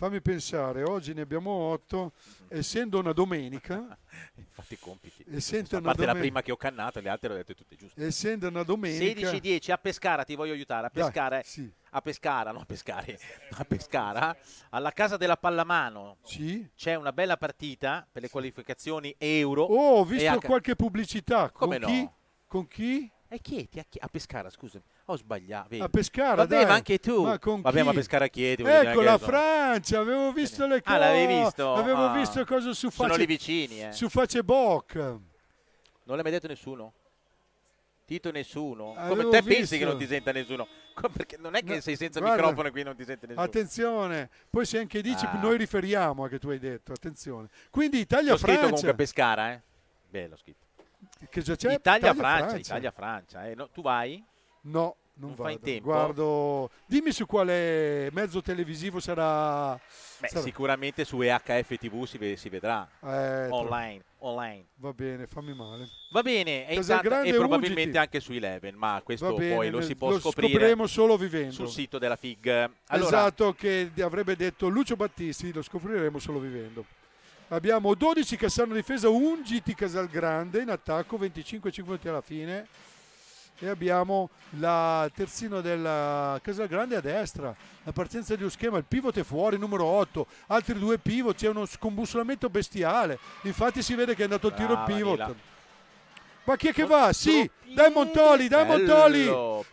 S2: fammi
S3: pensare, oggi ne abbiamo otto, essendo una domenica...
S2: Infatti i compiti. Essendo a parte domenica, la prima che ho cannato, le altre le ho dette tutte giuste.
S3: Essendo una domenica...
S2: 16-10 a Pescara, ti voglio aiutare, a Pescara... Dai, sì. A Pescara, no a Pescare, a Pescara, alla casa della Pallamano sì. c'è una bella partita per le qualificazioni Euro. Oh, ho visto qualche pubblicità. Come con no? Chi? Con chi? E chi è? a Pescara, scusami. Ho sbagliato. Vedi. A pescare. Vabbè, dai. ma anche tu. Ma con Vabbè, chi? ma pescare a Chieti. Ecco la
S3: Francia, avevo visto le cose. Ah, l'avevi visto? Avevo ah. visto cosa su Sono Sono lì vicini, eh. Su face Non
S2: l'hai mai detto nessuno? Tito nessuno. Avevo Come te visto. pensi che non ti senta nessuno? Perché non è che sei senza guarda, microfono e qui non ti sente nessuno.
S3: Attenzione, poi se anche dici ah. noi riferiamo a che tu hai detto, attenzione. Quindi Italia-Francia. Ho scritto comunque
S2: Pescara, eh. Bello scritto. Italia-Francia, Italia-Francia. Italia, eh, no, tu vai?
S3: No, non, non fai in tempo. Guardo... Dimmi su quale mezzo televisivo sarà. Beh, sarà.
S2: sicuramente su EHF TV si, ve- si vedrà. Eh, online, online.
S3: Va bene, fammi male. Va bene, e, intanto, e probabilmente
S2: Ugiti. anche su Eleven, ma questo bene, poi lo si può lo scoprire. scopriremo solo vivendo. Sul sito della FIG. Allora, esatto,
S3: che avrebbe detto Lucio Battisti, lo scopriremo solo vivendo. Abbiamo 12 Cassano difesa, 11 Casalgrande in attacco, 25-50 alla fine e abbiamo la terzino della Casalgrande a destra la partenza di un schema, il pivot è fuori numero 8, altri due pivot c'è uno scombussolamento bestiale infatti si vede che è andato il tiro il ah, pivot ma chi è che va? Sì, dai Montoli, dai Montoli!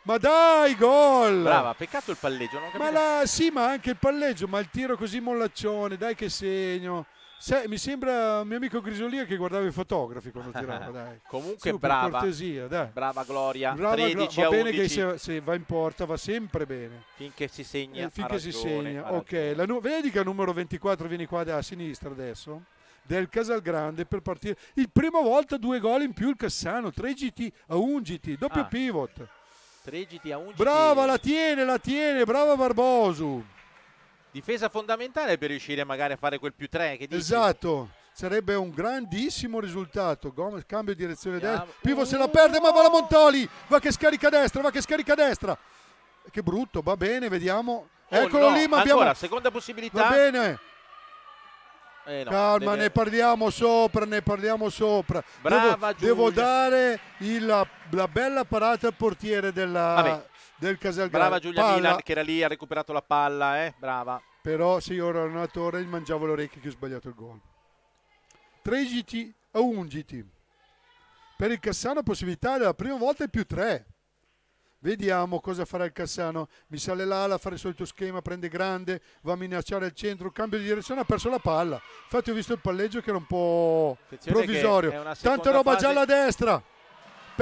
S3: Ma dai, gol! Brava,
S2: peccato il palleggio, non capisco. Ma la,
S3: sì, ma anche il palleggio, ma il tiro così mollaccione, dai che segno. Se, mi sembra un mio amico Grisolia che guardava i fotografi quando tirava, dai. Comunque Su, brava. Cortesia, dai. Brava Gloria. Brava, 13 va bene 11. che se, se, va in porta va sempre bene. Finché si segna. Eh, finché ragione, si segna. Ok, la nu- vedi che al numero 24 viene qua da, sinistra adesso? Del Casalgrande per partire. Il prima volta due gol in più il Cassano, 3 GT a 1 doppio ah. pivot.
S2: 3 GT a 1 Brava,
S3: la tiene, la tiene, brava Barbosu
S2: difesa fondamentale per riuscire magari a fare quel più 3 esatto
S3: sarebbe un grandissimo risultato Gomez cambia direzione destra Pivo se la perde ma va la Montoli va che scarica a destra va che scarica a destra che brutto va bene vediamo oh, eccolo no. lì ma abbiamo Ancora,
S2: seconda possibilità va bene eh no, Calma, deve... ne
S3: parliamo sopra, ne parliamo sopra. Brava, devo, devo dare il, la bella parata al portiere della, Vabbè del Casalgrande. Brava Giulia Milan che
S2: era lì, ha recuperato la palla, eh? brava.
S3: Però se io ero allenatore mangiavo le orecchie che ho sbagliato il gol. 13 a 11 per il Cassano possibilità della prima volta è più 3 vediamo cosa farà il Cassano mi sale l'ala, fa il solito schema prende grande, va a minacciare il centro cambio di direzione, ha perso la palla infatti ho visto il palleggio che era un po' provvisorio tanta roba fase... gialla a destra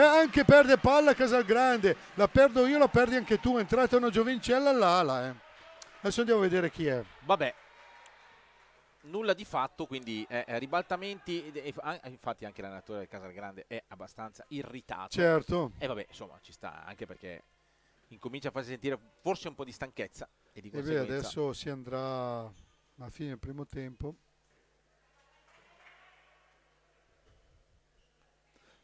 S3: anche perde palla Casalgrande, la perdo io, la perdi anche tu, è entrata una giovincella all'ala. Eh. Adesso andiamo a vedere chi è.
S2: Vabbè, nulla di fatto, quindi eh, eh ribaltamenti, infatti anche la natura del Casalgrande è abbastanza irritata Certo. E vabbè, insomma, ci sta anche perché incomincia a farsi sentire forse un po' di stanchezza. E di conseguenza... E beh, adesso
S3: si andrà a fine primo tempo.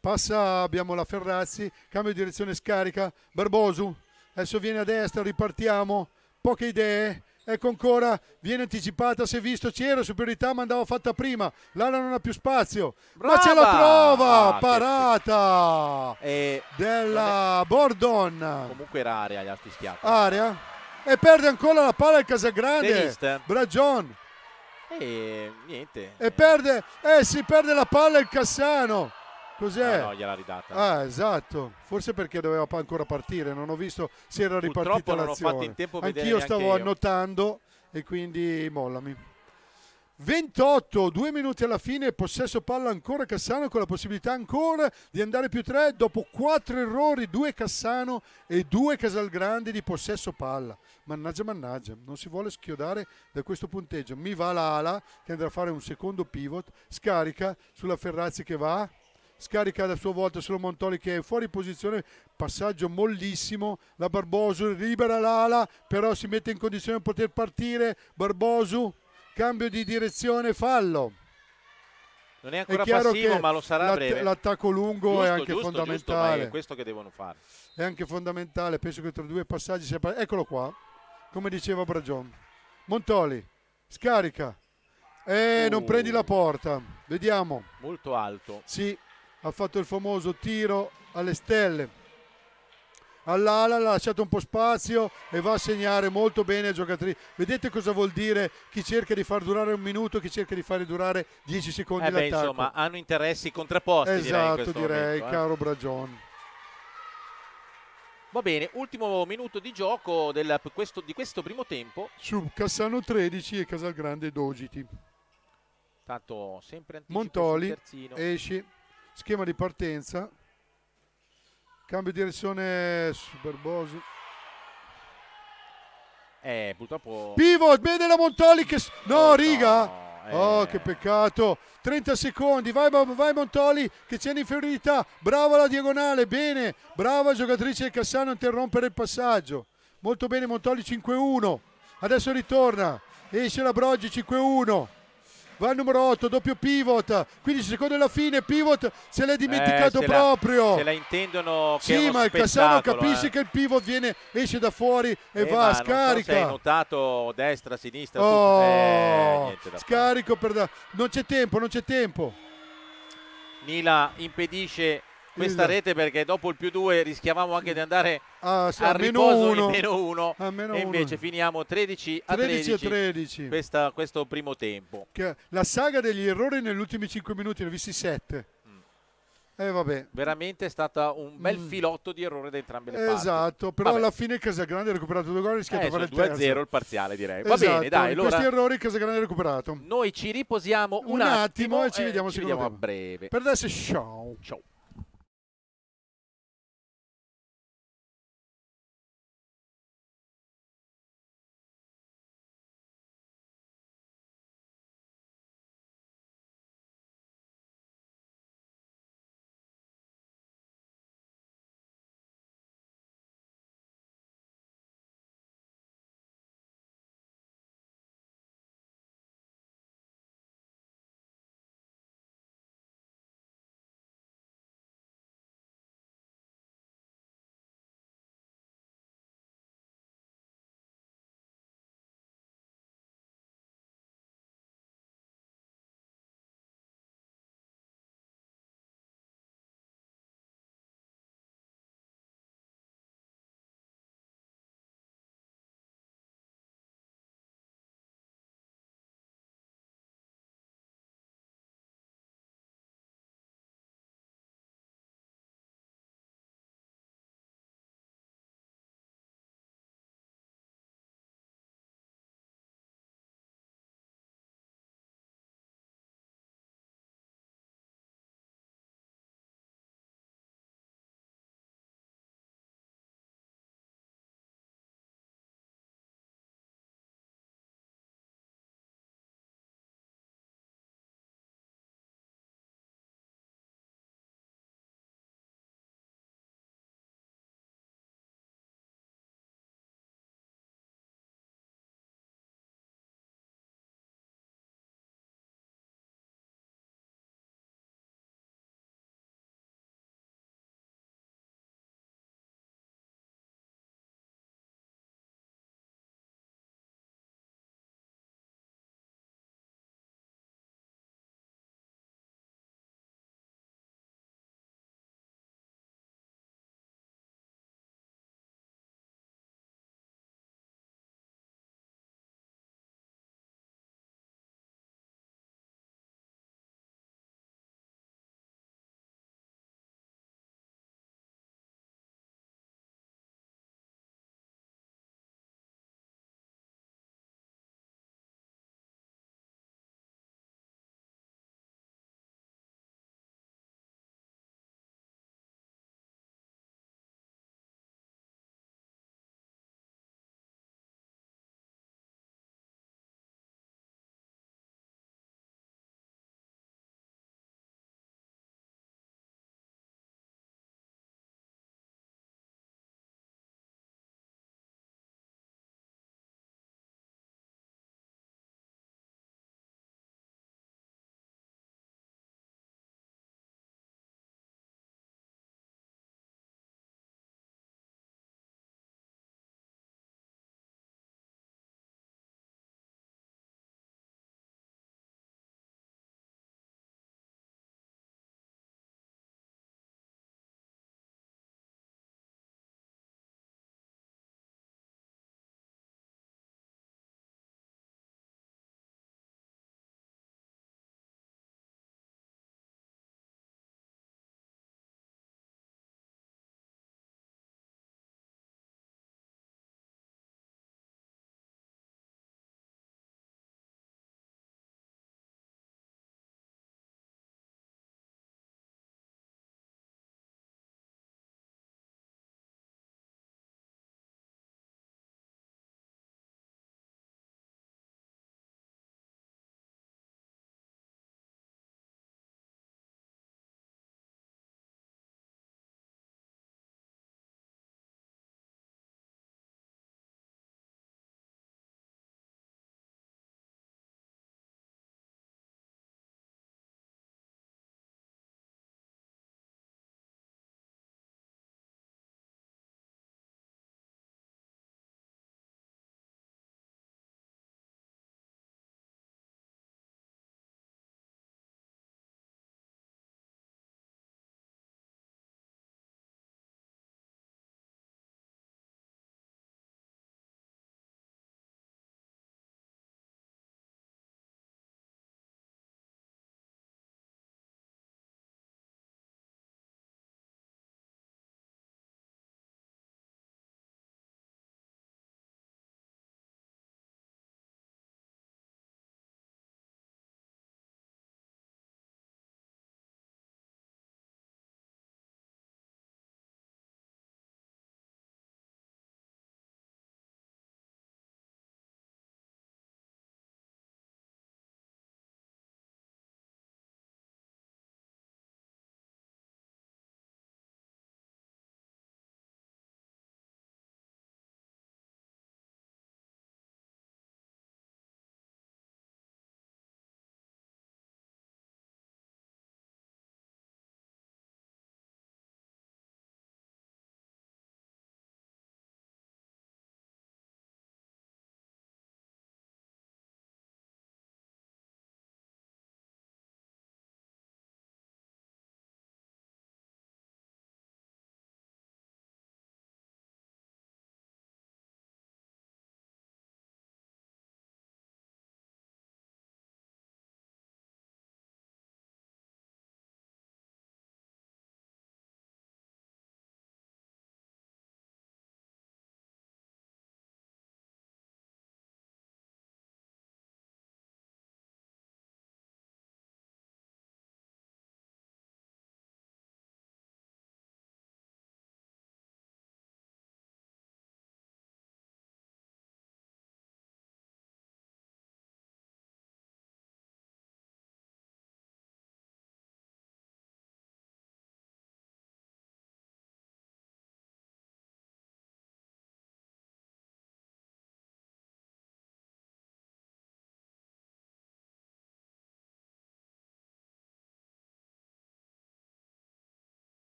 S3: passa, abbiamo la Ferrazzi, cambio di direzione scarica, Barbosu, adesso viene a destra, ripartiamo, poche idee, ecco ancora, viene anticipata, si è visto, c'era superiorità ma andava fatta prima, Lala non ha più spazio, Brava! ma ce la trova, ah, parata e... della Bordon.
S2: Comunque era area gli altri schiaffi. Area?
S3: E perde ancora la palla il Casagrande, Bragion.
S2: E niente. E
S3: perde, eh si perde la palla il Cassano Cos'è? No, no, gliel'ha ridata. Ah, esatto. Forse perché doveva ancora partire, non ho visto se era ripartita Purtroppo l'azione. Non ho in tempo Anch'io stavo io. annotando e quindi mollami. 28, due minuti alla fine, possesso palla ancora Cassano con la possibilità ancora di andare più tre dopo quattro errori, due Cassano e due Casalgrandi di possesso palla. Mannaggia, mannaggia, non si vuole schiodare da questo punteggio. Mi va l'ala che andrà a fare un secondo pivot, scarica sulla Ferrazzi che va, scarica a sua volta solo Montoli che è fuori posizione, passaggio mollissimo, la Barbosu libera l'ala, però si mette in condizione di poter partire, Barbosu cambio di direzione, fallo.
S2: Non è ancora è passivo, ma lo sarà breve. L'attacco
S3: lungo giusto, è anche giusto, fondamentale. Giusto, è questo
S2: che devono fare.
S3: È anche fondamentale, penso che tra due passaggi sia... Eccolo qua, come diceva Bragion. Montoli, scarica. Eh, uh. non prendi la uh. porta. Vediamo.
S2: Molto alto. Sì,
S3: ha fatto il famoso tiro alle stelle all'ala, ha lasciato un po' spazio e va a segnare molto bene ai giocatori Vedete cosa vuol dire chi cerca di far durare un minuto, chi cerca di far durare 10 secondi eh beh, Insomma,
S2: hanno interessi contrapposti. Esatto, direi, direi momento, eh. caro
S3: eh. Bragion.
S2: Va bene, ultimo minuto di gioco del, questo, di questo primo tempo.
S3: Su Cassano 13 e Casalgrande 12.
S2: Tanto sempre Montoli esci
S3: schema di partenza cambio di direzione Superbosi
S2: eh purtroppo pivot
S3: bene la Montoli che no oh, riga no, eh. oh che peccato 30 secondi vai, vai Montoli che c'è l'inferiorità brava la diagonale bene brava giocatrice del Cassano a interrompere il passaggio molto bene Montoli 5-1 adesso ritorna esce la Broggi 5-1 va al numero 8, doppio pivot, 15 secondi alla fine, pivot se l'è
S2: dimenticato eh, se proprio. La, se la intendono che Sì, ma il Cassano capisce eh.
S3: che il pivot viene, esce da fuori e eh, va, scarica. Non so
S2: notato destra, sinistra, oh, tutto. Eh, scarico
S3: per da... Non c'è tempo, non c'è tempo.
S2: Nila impedisce questa esatto. rete perché dopo il più 2 rischiavamo anche di andare ah, a, a riposo meno uno, meno 1 e uno. invece finiamo 13 a 13, 13, 13. Questa, questo primo tempo
S3: che, la saga degli errori negli ultimi 5 minuti ne ho visti 7 mm. eh, vabbè.
S2: Veramente è stato un bel mm. filotto di errore da entrambe le esatto, parti. Esatto, però vabbè. alla fine
S3: Casagrande ha recuperato due gol e rischiato eh, di fare il 2-0 il parziale direi. Esatto, Va bene, dai, allora... Questi errori Casagrande ha recuperato.
S2: Noi ci riposiamo un, un attimo, attimo, e ci vediamo, eh, ci vediamo a breve. Per adesso
S3: ciao.
S1: Ciao.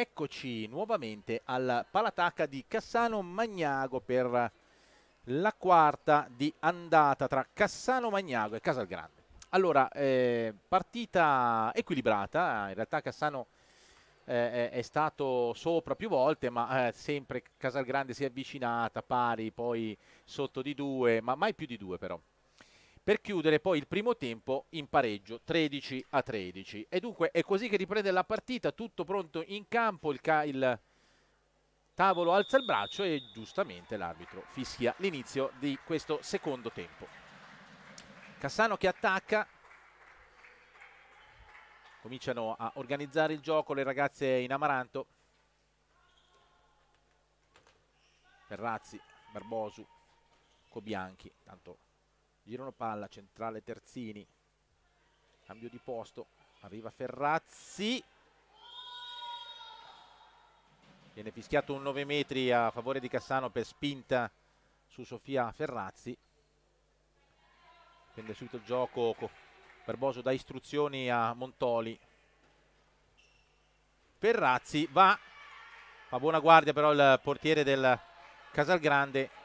S2: Eccoci nuovamente al Palatacca di Cassano Magnago per la quarta di andata tra Cassano Magnago e Casalgrande. Allora, eh, partita equilibrata, in realtà Cassano eh, è stato sopra più volte, ma eh, sempre Casalgrande si è avvicinata, pari, poi sotto di due, ma mai più di due però per chiudere poi il primo tempo in pareggio 13 a 13. E dunque è così che riprende la partita, tutto pronto in campo, il, ca il tavolo alza il braccio e giustamente l'arbitro fischia l'inizio di questo secondo tempo. Cassano che attacca, cominciano a organizzare il gioco le ragazze in amaranto. Ferrazzi, Barbosu, Cobianchi, tanto girano palla, centrale Terzini, cambio di posto, arriva Ferrazzi, viene fischiato un 9 metri a favore di Cassano per spinta su Sofia Ferrazzi, prende subito il gioco Barboso dà istruzioni a Montoli, Ferrazzi va, fa buona guardia però il portiere del Casalgrande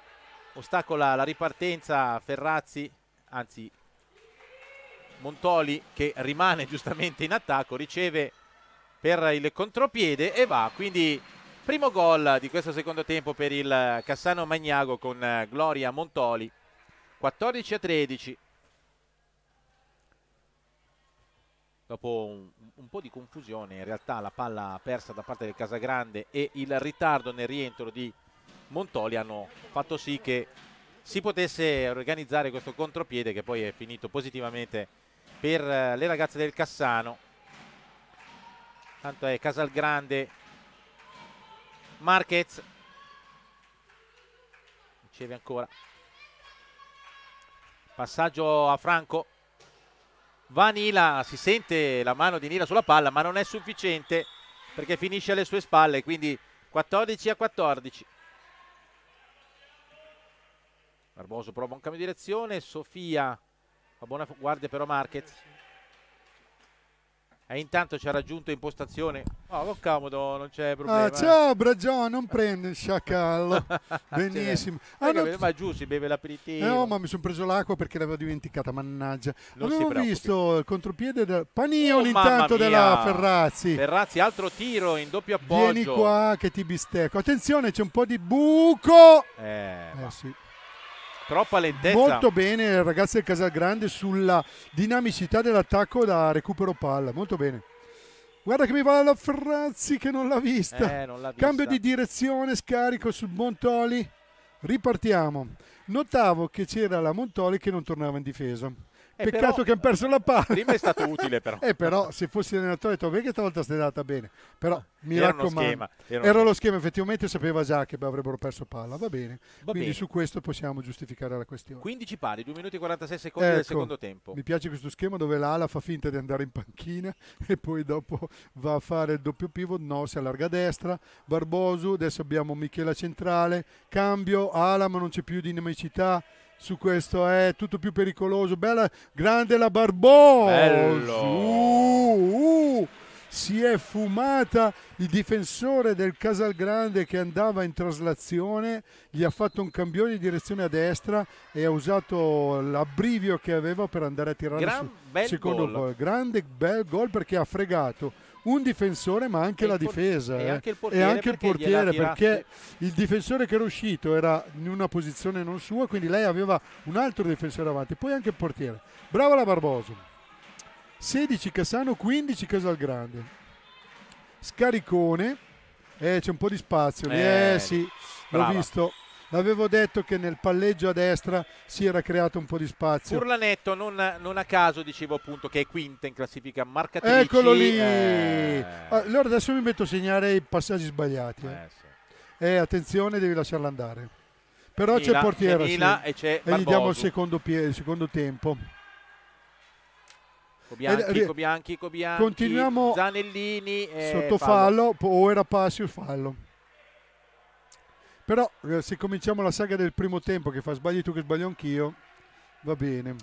S2: ostacola la ripartenza Ferrazzi, anzi Montoli che rimane giustamente in attacco, riceve per il contropiede e va, quindi primo gol di questo secondo tempo per il Cassano Magnago con eh, Gloria Montoli, 14 a 13. dopo un, un, po' di confusione in realtà la palla persa da parte del Casagrande e il ritardo nel rientro di Montoli hanno fatto sì che si potesse organizzare questo contropiede che poi è finito positivamente per eh, le ragazze del Cassano tanto è Casalgrande Marquez riceve ancora passaggio a Franco va Nila si sente la mano di Nila sulla palla ma non è sufficiente perché finisce alle sue spalle quindi 14 a 14 Barboso prova un cambio di direzione, Sofia fa buona guardia però Marquez. E intanto ci ha raggiunto impostazione. Oh, lo comodo, non c'è ah, problema. Ah, ciao
S3: Bragiò, non prende il sciacallo. Eh. Benissimo. Ah, no, ma giù
S2: si beve l'aperitivo. No, eh, oh, ma
S3: mi sono preso l'acqua perché l'avevo dimenticata, mannaggia. Non Avevo visto il contropiede del Panion oh, intanto della
S2: Ferrazzi. Ferrazzi, altro tiro in doppio appoggio. Vieni qua
S3: che ti bistecco. Attenzione, c'è un po' di buco.
S2: Eh, eh sì. Troppa lentezza. Molto
S3: bene ragazzi del Casalgrande sulla dinamicità dell'attacco da recupero palla, molto bene. Guarda che mi va la Frazzi che non l'ha vista. Eh, non vista. Cambio di direzione, scarico sul Montoli. Ripartiamo. Notavo che c'era la Montoli che non tornava in difesa. Eh, Peccato però, che hanno perso la palla. Prima è stato utile però. eh, però se fossi allenatore detto, perché stavolta stai data bene? Però mi era raccomando. Schema, era, era lo schema, effettivamente sapeva già che avrebbero perso palla, va bene. Va Quindi bene. su questo possiamo giustificare la questione. 15
S2: pari, 2 minuti e 46 secondi ecco, del secondo tempo. Mi
S3: piace questo schema dove l'ala fa finta di andare in panchina e poi dopo va a fare il doppio pivot, no, si allarga a destra, Barboso, adesso abbiamo Michela centrale, cambio, ala ma non c'è più dinamicità su questo è eh, tutto più pericoloso bella grande la Barbò uh, si è fumata il difensore del Casalgrande che andava in traslazione, gli ha fatto un cambio di direzione a destra e ha usato l'abbrivio che aveva per andare a tirare Gran, su. Bel Secondo gol. Grande bel gol perché ha fregato un difensore ma anche e la por- difesa e eh. anche il portiere, anche perché, il portiere perché, il difensore che era uscito era in una posizione non sua quindi lei aveva un altro difensore avanti poi anche il portiere brava la Barboso 16 Cassano 15 Casalgrande scaricone eh, c'è un po' di spazio eh, eh sì brava. l'ho visto L'avevo detto che nel palleggio a destra si era creato un po' di spazio.
S2: Furlanetto, non, non a caso dicevo appunto che è quinta in classifica marcatrice. Eccolo lì! Eh.
S3: Ah, allora adesso mi metto a segnare i passaggi sbagliati. Eh. Eh, sì. eh attenzione, devi lasciarla andare. Però Mila, c'è il portiere. Sì. E, c'è e gli diamo il secondo, pie- il secondo tempo.
S2: Cobianchi, eh, Cobianchi, Cobianchi, Continuiamo Zanellini. Eh, sotto fallo.
S3: fallo, o era passi o fallo. Però eh, se cominciamo la saga del primo tempo che fa sbagli tu che sbaglio anch'io, va bene.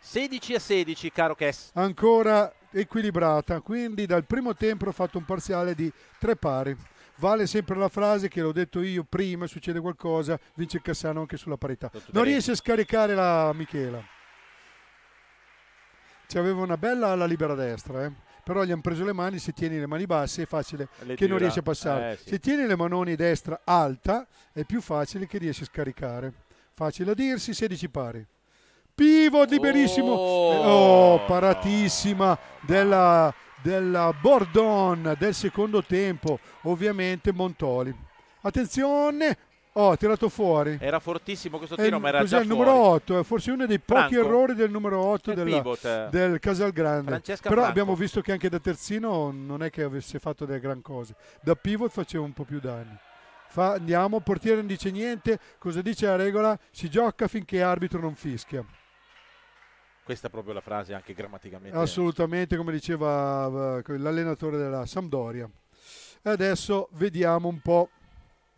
S2: 16 a 16, caro Kess.
S3: Ancora equilibrata, quindi dal primo tempo ho fatto un parziale di tre pari. Vale sempre la frase che l'ho detto io prima, succede qualcosa, vince Cassano anche sulla parità. Non riesce a scaricare la Michela. Ci aveva una bella alla libera destra, eh però gli hanno preso le mani, se tieni le mani basse è facile le che non riesci a passare. Eh, sì. Se tieni le manoni destra alta è più facile che riesci a scaricare. Facile a dirsi, 16 pari. Pivot liberissimo, oh, oh paratissima della, della Bordon del secondo tempo, ovviamente Montoli. Attenzione, Oh, tirato fuori.
S2: Era fortissimo questo eh, tiro, il, ma era già il numero fuori.
S3: 8, eh, forse uno dei pochi Franco. errori del numero 8 della, eh. del Casalgrande. Francesca Però Franco. abbiamo visto che anche da terzino non è che avesse fatto delle gran cose. Da pivot faceva un po' più danni. Fa, andiamo, portiere non dice niente, cosa dice la regola? Si gioca finché arbitro non fischia.
S2: Questa è proprio la frase anche grammaticamente. Assolutamente,
S3: come diceva l'allenatore della Sampdoria. Adesso vediamo un po'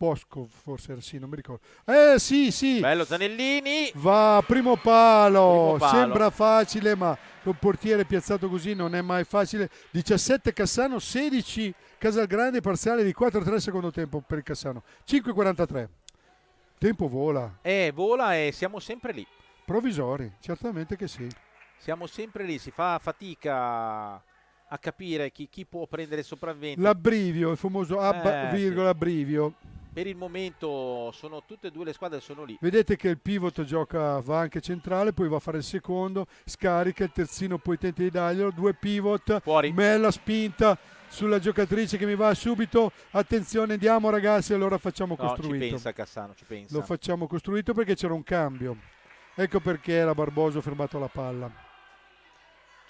S3: Poskov, forse sì, non mi ricordo. Eh sì, sì. Bello
S2: Zanellini.
S3: Va, primo palo. primo palo. Sembra facile, ma un portiere piazzato così non è mai facile. 17 Cassano, 16 Casalgrande, parziale di 4-3 secondo tempo per il Cassano. 5-43. Tempo vola.
S2: Eh, vola e siamo sempre lì.
S3: Provvisori, certamente che sì.
S2: Siamo sempre lì, si fa fatica a capire chi, chi può prendere il sopravvento. L'abbrivio, il famoso ab- eh, virgola
S3: abbrivio
S2: per il momento sono tutte e due le squadre sono lì. Vedete
S3: che il pivot gioca, va anche centrale, poi va a fare il secondo, scarica il terzino, poi tenta di darglielo, due pivot, Fuori. bella spinta sulla giocatrice che mi va subito. Attenzione, andiamo ragazzi, allora facciamo no, costruito. Ci pensa
S2: Cassano, ci pensa. Lo
S3: facciamo costruito perché c'era un cambio. Ecco perché era Barboso fermato la palla.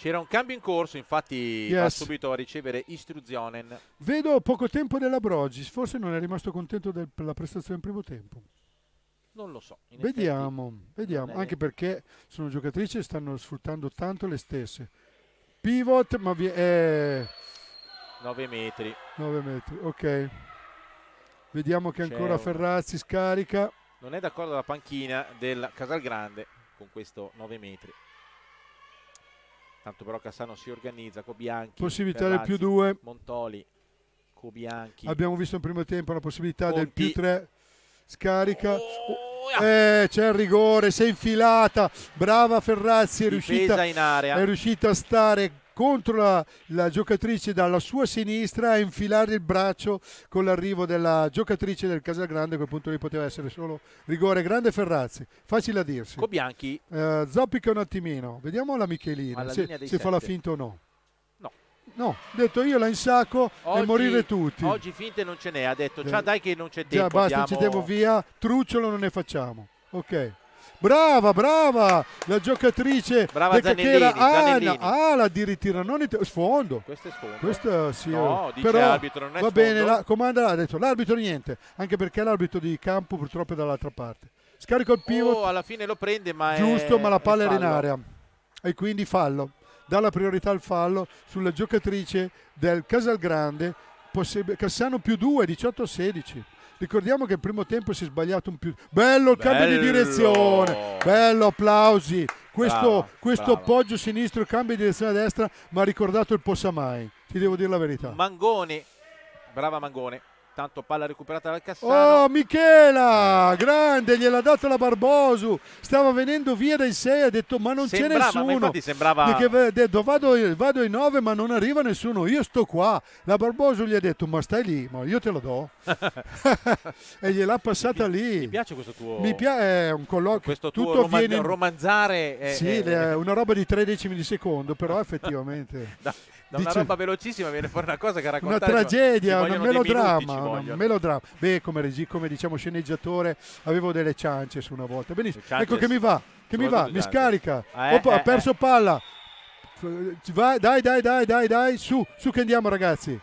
S2: C'era un cambio in corso, infatti yes. va subito a ricevere istruzionen.
S3: Vedo poco tempo della Brogis, forse non è rimasto contento della prestazione in primo tempo.
S2: Non lo so. Vediamo, effetti,
S3: vediamo, anche perché sono giocatrici e stanno sfruttando tanto le stesse. Pivot, ma vi è...
S2: 9 metri.
S3: 9 metri, ok. Vediamo che ancora un... Ferrazzi scarica.
S2: Non è d'accordo la panchina del Casalgrande con questo 9 metri. Tanto però Cassano si organizza, Cobianchi, possibilità Ferrazzi, del più 2, Montoli, Cobianchi. Abbiamo
S3: visto in primo tempo la possibilità Conti. del più 3, scarica. Oh. Eh, c'è il rigore, si è infilata, brava Ferrazzi, è riuscita, in è riuscita, a stare contro la, la, giocatrice dalla sua sinistra a infilare il braccio con l'arrivo della giocatrice del Casalgrande, a quel punto lì poteva essere solo rigore. Grande Ferrazzi, facile a dirsi. Con Bianchi. Eh, Zoppica un attimino, vediamo la Michelina se, se fa la finta o no. No, detto io la insacco oggi, e morire tutti. Oggi
S2: finte non ce n'è, ha detto. Già eh, dai che non c'è tempo. Già basta, abbiamo... non c'è
S3: via. Trucciolo non ne facciamo. Ok brava, brava la giocatrice brava Zanellini, Ana, ala ah, di ritiranone sfondo. Questo è sfondo. Questo eh, sì, no, eh, dice però, non è va sfondo. bene, la, comanda adesso, l'arbitro niente, anche perché l'arbitro di campo purtroppo è dall'altra parte. Scarico il pivot.
S2: Oh, alla fine lo prende, ma giusto, è, ma la palla era in area.
S3: E quindi fallo. Dà la priorità al fallo sulla giocatrice del Casalgrande Cassano più 2, 18-16. Ricordiamo che il primo tempo si è sbagliato un più. Bello il cambio Bello. di direzione! Bello, applausi! Questo, brava, questo brava. appoggio sinistro, cambio di direzione a destra, mi ha ricordato il Possamai. Ti devo dire la verità.
S2: Mangoni, brava Mangoni. Tanto palla recuperata dal Cassano.
S3: Oh, Michela! Eh. Grande, gliel'ha data la Barbosu. Stava venendo via dai 6, ha detto "Ma non c'è nessuno". Infatti sembrava che detto, vado, vado ai 9, ma non arriva nessuno. Io sto qua. La Barbosu gli ha detto "Ma stai lì, ma io te lo do". e gliel'ha passata mi, lì. Mi piace questo tuo Mi piace è un colloquio. Questo tutto roman- viene romanzare è, Sì, è, è, una roba di 13 millisecondi, però effettivamente. da,
S2: da una roba velocissima viene fuori una cosa che racconta una tragedia, un melodramma, un
S3: melodramma. Beh, come, regi- come diciamo sceneggiatore avevo delle ciance su una volta. Benissimo. Ecco che mi va, che mi va, mi scarica. Eh, Opa, eh, ha perso eh. palla. Vai, dai, dai, dai, dai, dai, su, su che andiamo ragazzi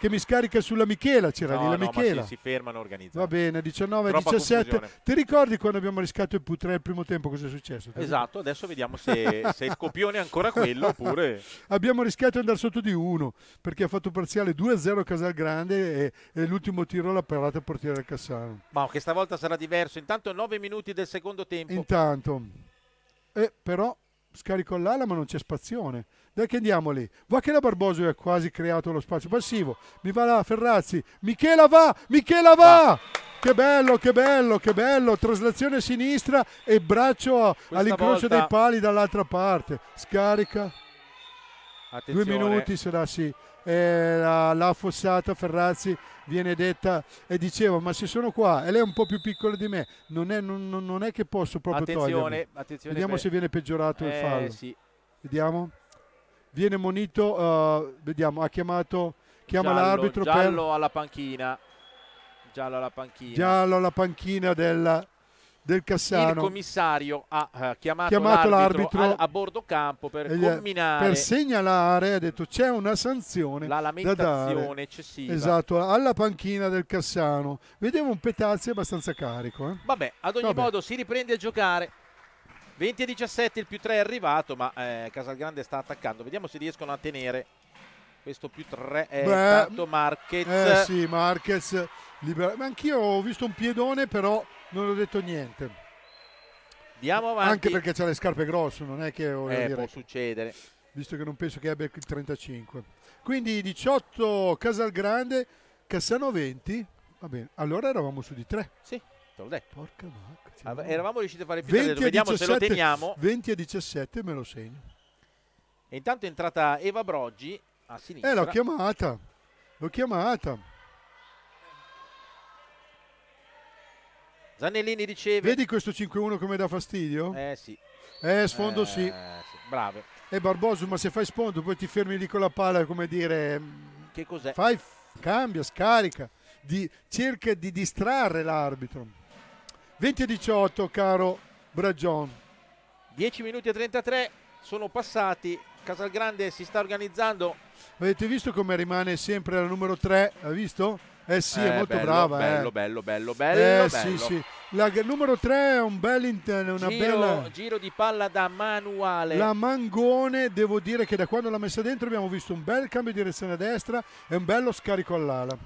S3: che mi scarica sulla Michela, c'era no, lì la no, Michela. si, si fermano organizzano.
S2: Va bene, 19 Troppa 17. Confusione.
S3: Ti ricordi quando abbiamo riscatto il Putre al primo tempo cosa è successo? Esatto, adesso vediamo se, se il copione è ancora quello oppure... abbiamo rischiato di andare sotto di uno perché ha fatto parziale 2-0 Casalgrande e, e l'ultimo tiro l'ha parata a portiere del Cassano.
S2: Ma che stavolta sarà diverso, intanto 9 minuti del secondo tempo.
S3: Intanto, eh, però scarico l'ala ma non c'è spazione dai che andiamo lì. Va che la Barboso ha quasi creato lo spazio passivo. Mi va là Ferrazzi. Michela va! Michela va! va. Che bello, che bello, che bello. Traslazione sinistra e braccio all'incrocio volta... dei pali dall'altra parte. Scarica.
S1: Attenzione. Due minuti
S3: sarà sì. Eh, la, la fossata Ferrazzi viene detta e diceva ma se sono qua e lei è un po' più piccola di me non è, non, non è che posso proprio attenzione, togliermi. attenzione vediamo per... se viene peggiorato eh, il fallo sì. vediamo viene monito, uh, eh, vediamo, ha chiamato, chiama giallo, l'arbitro giallo
S2: per... alla panchina. Giallo alla panchina. Giallo
S3: alla panchina del, del Cassano. Il
S2: commissario ha eh, chiamato, chiamato l'arbitro, l'arbitro a, a, bordo campo per combinare... Per
S3: segnalare, ha detto c'è una sanzione La lamentazione da eccessiva. Esatto, alla panchina del Cassano. vedevo un Petazzi abbastanza carico. Eh?
S2: Vabbè, ad ogni Vabbè. modo si riprende a giocare 20 e 17 il più 3 è arrivato ma eh, Casalgrande sta attaccando vediamo se riescono a tenere questo più 3 è Beh, tanto Marquez eh sì
S3: Marquez libera ma anch'io ho visto un piedone però non ho detto niente andiamo avanti anche perché c'ha le scarpe grosse non è che eh, dire, può
S2: succedere
S3: visto che non penso che abbia il 35 quindi 18 Casalgrande Cassano 20 va bene allora eravamo su di 3 sì
S2: te l'ho detto. Porca vacca. Ah, eravamo riusciti a fare più tardi, vediamo 17, se lo teniamo.
S3: 20 a 17 me lo segno.
S2: E intanto è entrata Eva Broggi a sinistra. Eh, l'ho
S3: chiamata. L'ho chiamata.
S2: Zanellini riceve. Vedi
S3: questo 5-1 come dà fastidio? Eh sì. Eh, sfondo eh, sì. sì. Brave. E eh, Barboso, ma se fai sfondo poi ti fermi lì con la palla, come dire... Mm, che cos'è? Fai, cambia, scarica. Di, cerca di distrarre l'arbitro. 20 e 18, caro Bragion.
S2: 10 minuti e 33 sono passati. Casalgrande si sta organizzando.
S3: Avete visto come rimane sempre la numero 3? Ha visto? Eh sì, eh, è molto bello, brava. Eh. Bello, eh. bello, bello, bello. Eh bello. sì, sì. La numero 3 è un bel interno, una giro, bella...
S2: Giro di palla da manuale. La
S3: Mangone, devo dire che da quando l'ha messa dentro abbiamo visto un bel cambio di direzione a destra e un bello scarico all'ala.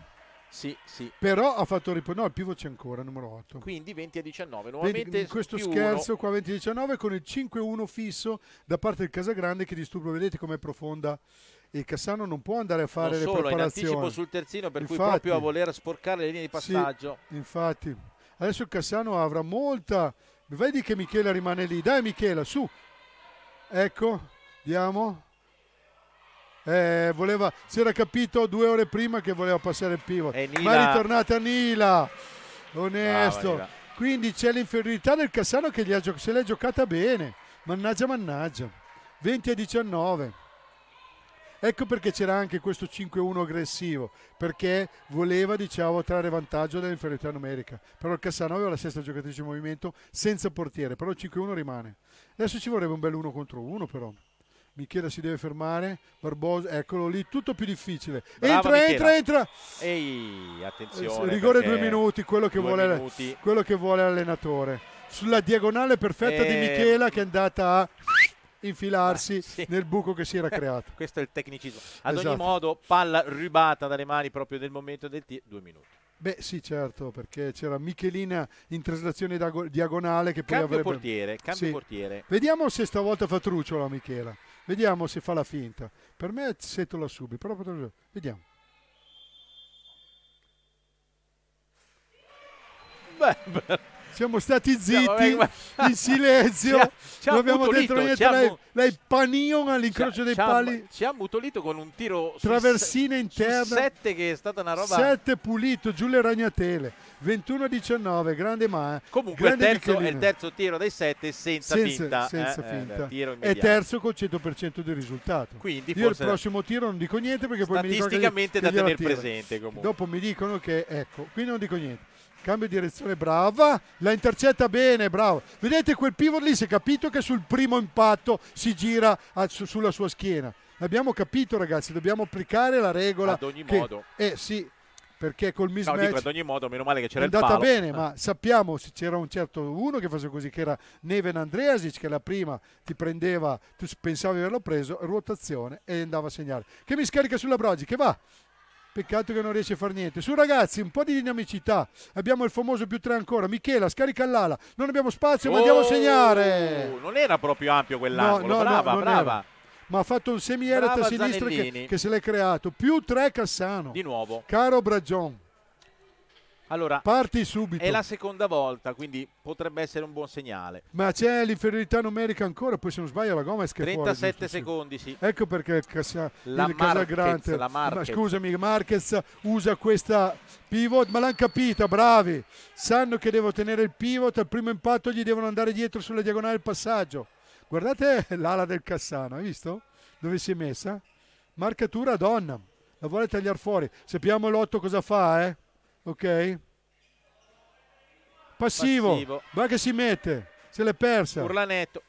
S3: Sì, sì. Però ha fatto riposare. No, il pivot c'è ancora, numero 8.
S2: Quindi 20 a 19. Nuovamente in questo scherzo
S3: uno. qua 20 a 19 con il 5-1 fisso da parte del Casagrande che disturba. Vedete com'è profonda. E Cassano non può andare a fare non le solo, preparazioni. in anticipo sul terzino, per infatti, cui proprio a voler
S2: sporcare le linee di passaggio.
S3: Sì, infatti. Adesso Cassano avrà molta... Vedi che Michela rimane lì. Dai Michela, su. Ecco, diamo eh, voleva, si era capito due ore prima che voleva passare il pivot. Ma è ritornata Nila, onesto. Brava, Nila. Quindi c'è l'inferiorità del Cassano che ha, se l'è giocata bene. Mannaggia, mannaggia. 20 a 19. Ecco perché c'era anche questo 5-1 aggressivo, perché voleva diciamo, trarre vantaggio dall'inferiorità numerica. Però il Cassano aveva la sesta giocatrice in movimento senza portiere, però il 5-1 rimane. Adesso ci vorrebbe un bel 1 contro 1 però. Michela si deve fermare, Barbosa, eccolo lì, tutto più difficile. Brava entra, Michela. entra, entra.
S2: Ehi, attenzione. Rigore due minuti, quello che, due vuole, minuti.
S3: quello che, vuole, l'allenatore. Sulla diagonale perfetta e... di eh, Michela che è andata a infilarsi ah, sì. nel buco che si era creato.
S2: Questo è il tecnicismo. Ad esatto. ogni modo, palla rubata dalle mani proprio nel momento del tiro, due minuti.
S3: Beh sì certo perché c'era Michelina in traslazione diagonale che poi cambio avrebbe... Portiere, cambio sì. portiere. Vediamo se stavolta fa truccio Michela. Vediamo se fa la finta. Per me setola subito, però potrebbe... Vediamo. Beh, beh siamo stati zitti, vabbè, in silenzio, ci ha, ci ha non abbiamo detto niente, lei, lei panion all'incrocio dei ci pali.
S2: Ci ha mutolito con un tiro traversina interna. 7 che è stata una roba 7
S3: pulito giù le ragnatele. 21-19, grande ma eh. comunque grande terzo, è il terzo
S2: tiro dei 7 senza, senza, finta, senza eh, finta. Eh, e terzo
S3: col 100% del risultato.
S2: Quindi Io il prossimo
S3: tiro non dico niente perché poi mi dicono che, da tenere presente comunque. Dopo mi dicono che ecco, qui non dico niente Cambio direzione, brava. La intercetta bene, bravo. Vedete quel pivot lì, si è capito che sul primo impatto si gira a, su, sulla sua schiena. L'abbiamo capito ragazzi, dobbiamo applicare la regola. Ad ogni che, modo. Eh sì, perché col mismatch no, dico, ad ogni
S2: modo meno male che c'era il è andata bene ma
S3: sappiamo se c'era un certo uno che faceva così che era Neven Andreasic che la prima ti prendeva tu pensavi di averlo preso ruotazione e andava a segnare che mi scarica sulla Brogi che va Peccato che non riesce a far niente. Su ragazzi, un po' di dinamicità. Abbiamo il famoso più tre ancora. Michela, scarica l'ala. Non abbiamo spazio, oh, ma andiamo a oh, segnare. Non
S2: era proprio ampio quell'angolo. No, no, brava, no, brava. Era.
S3: Ma ha fatto un semi semieret a sinistra che, che, se l'è creato. Più tre Cassano. Di nuovo. Caro Bragion.
S2: Allora, parti subito. È la seconda volta, quindi potrebbe essere un buon segnale.
S3: Ma c'è l'inferiorità numerica ancora, poi se non sbaglio la Gomez che 37 fuori, secondi, sì. Ecco perché Cassia, la il la ma scusami, Marquez usa questa pivot, ma l'hanno capita, bravi. Sanno che devo tenere il pivot, al primo impatto gli devono andare dietro sulla diagonale il passaggio. Guardate l'ala del Cassano, hai visto? Dove si è messa? Marcatura donna, la vuole tagliare fuori. Sappiamo l'otto cosa fa, eh? ok? Passivo. Passivo. Guarda che si mette, se l'è persa.
S2: Urlanetto.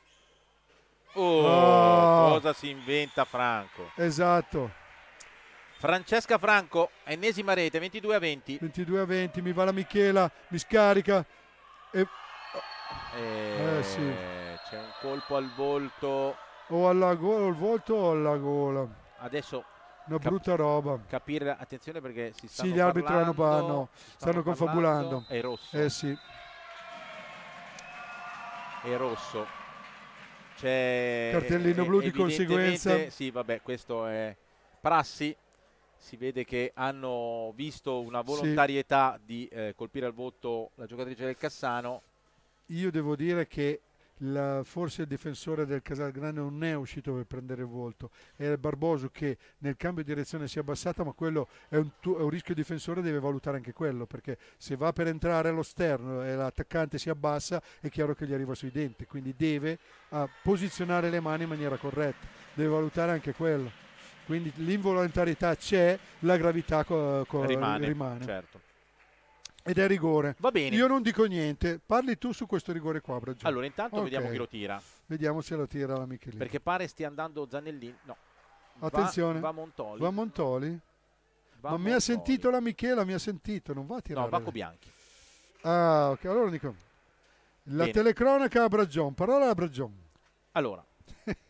S2: Oh, oh, cosa si inventa Franco.
S3: Esatto.
S2: Francesca Franco, ennesima rete, 22 a 20.
S3: 22 a 20, mi va la Michela, mi scarica. E...
S2: Eh, eh, sì. C'è un colpo al volto.
S3: O alla gola, o al volto o alla gola.
S2: Adesso una Cap- brutta roba. Capire, attenzione perché si stanno Sì, gli arbitri parlando, parlando, stanno, stanno confabulando.
S3: È rosso. Eh sì.
S2: È rosso. C'è Cartellino blu di conseguenza. Sì, vabbè, questo è prassi. Si vede che hanno visto una volontarietà sì. di eh, colpire al voto la giocatrice del Cassano.
S3: Io devo dire che il, forse il difensore del Casalgrande non è uscito per prendere il volto, era Barboso che nel cambio di direzione si è abbassata, ma quello è un, è un rischio difensore, deve valutare anche quello, perché se va per entrare allo sterno e l'attaccante si abbassa è chiaro che gli arriva sui denti, quindi deve a, ah, posizionare le mani in maniera corretta, deve valutare anche quello. Quindi l'involontarietà c'è, la gravità rimane. rimane. Certo. Ed è rigore. Va bene. Io non dico niente. Parli tu su questo rigore qua, Braggio.
S2: Allora, intanto okay. vediamo chi lo tira.
S3: Vediamo se lo tira la Michelini. Perché
S2: pare stia andando Zanellini. No. Attenzione. Va, va Montoli. Va
S3: Montoli. Va Ma Montoli. mi ha sentito la Michela, mi ha sentito. Non va a tirare. No, Baco Bianchi. Ah, ok. Allora dico. La bene. telecronaca a Bragion. Parola a Bragion. Allora.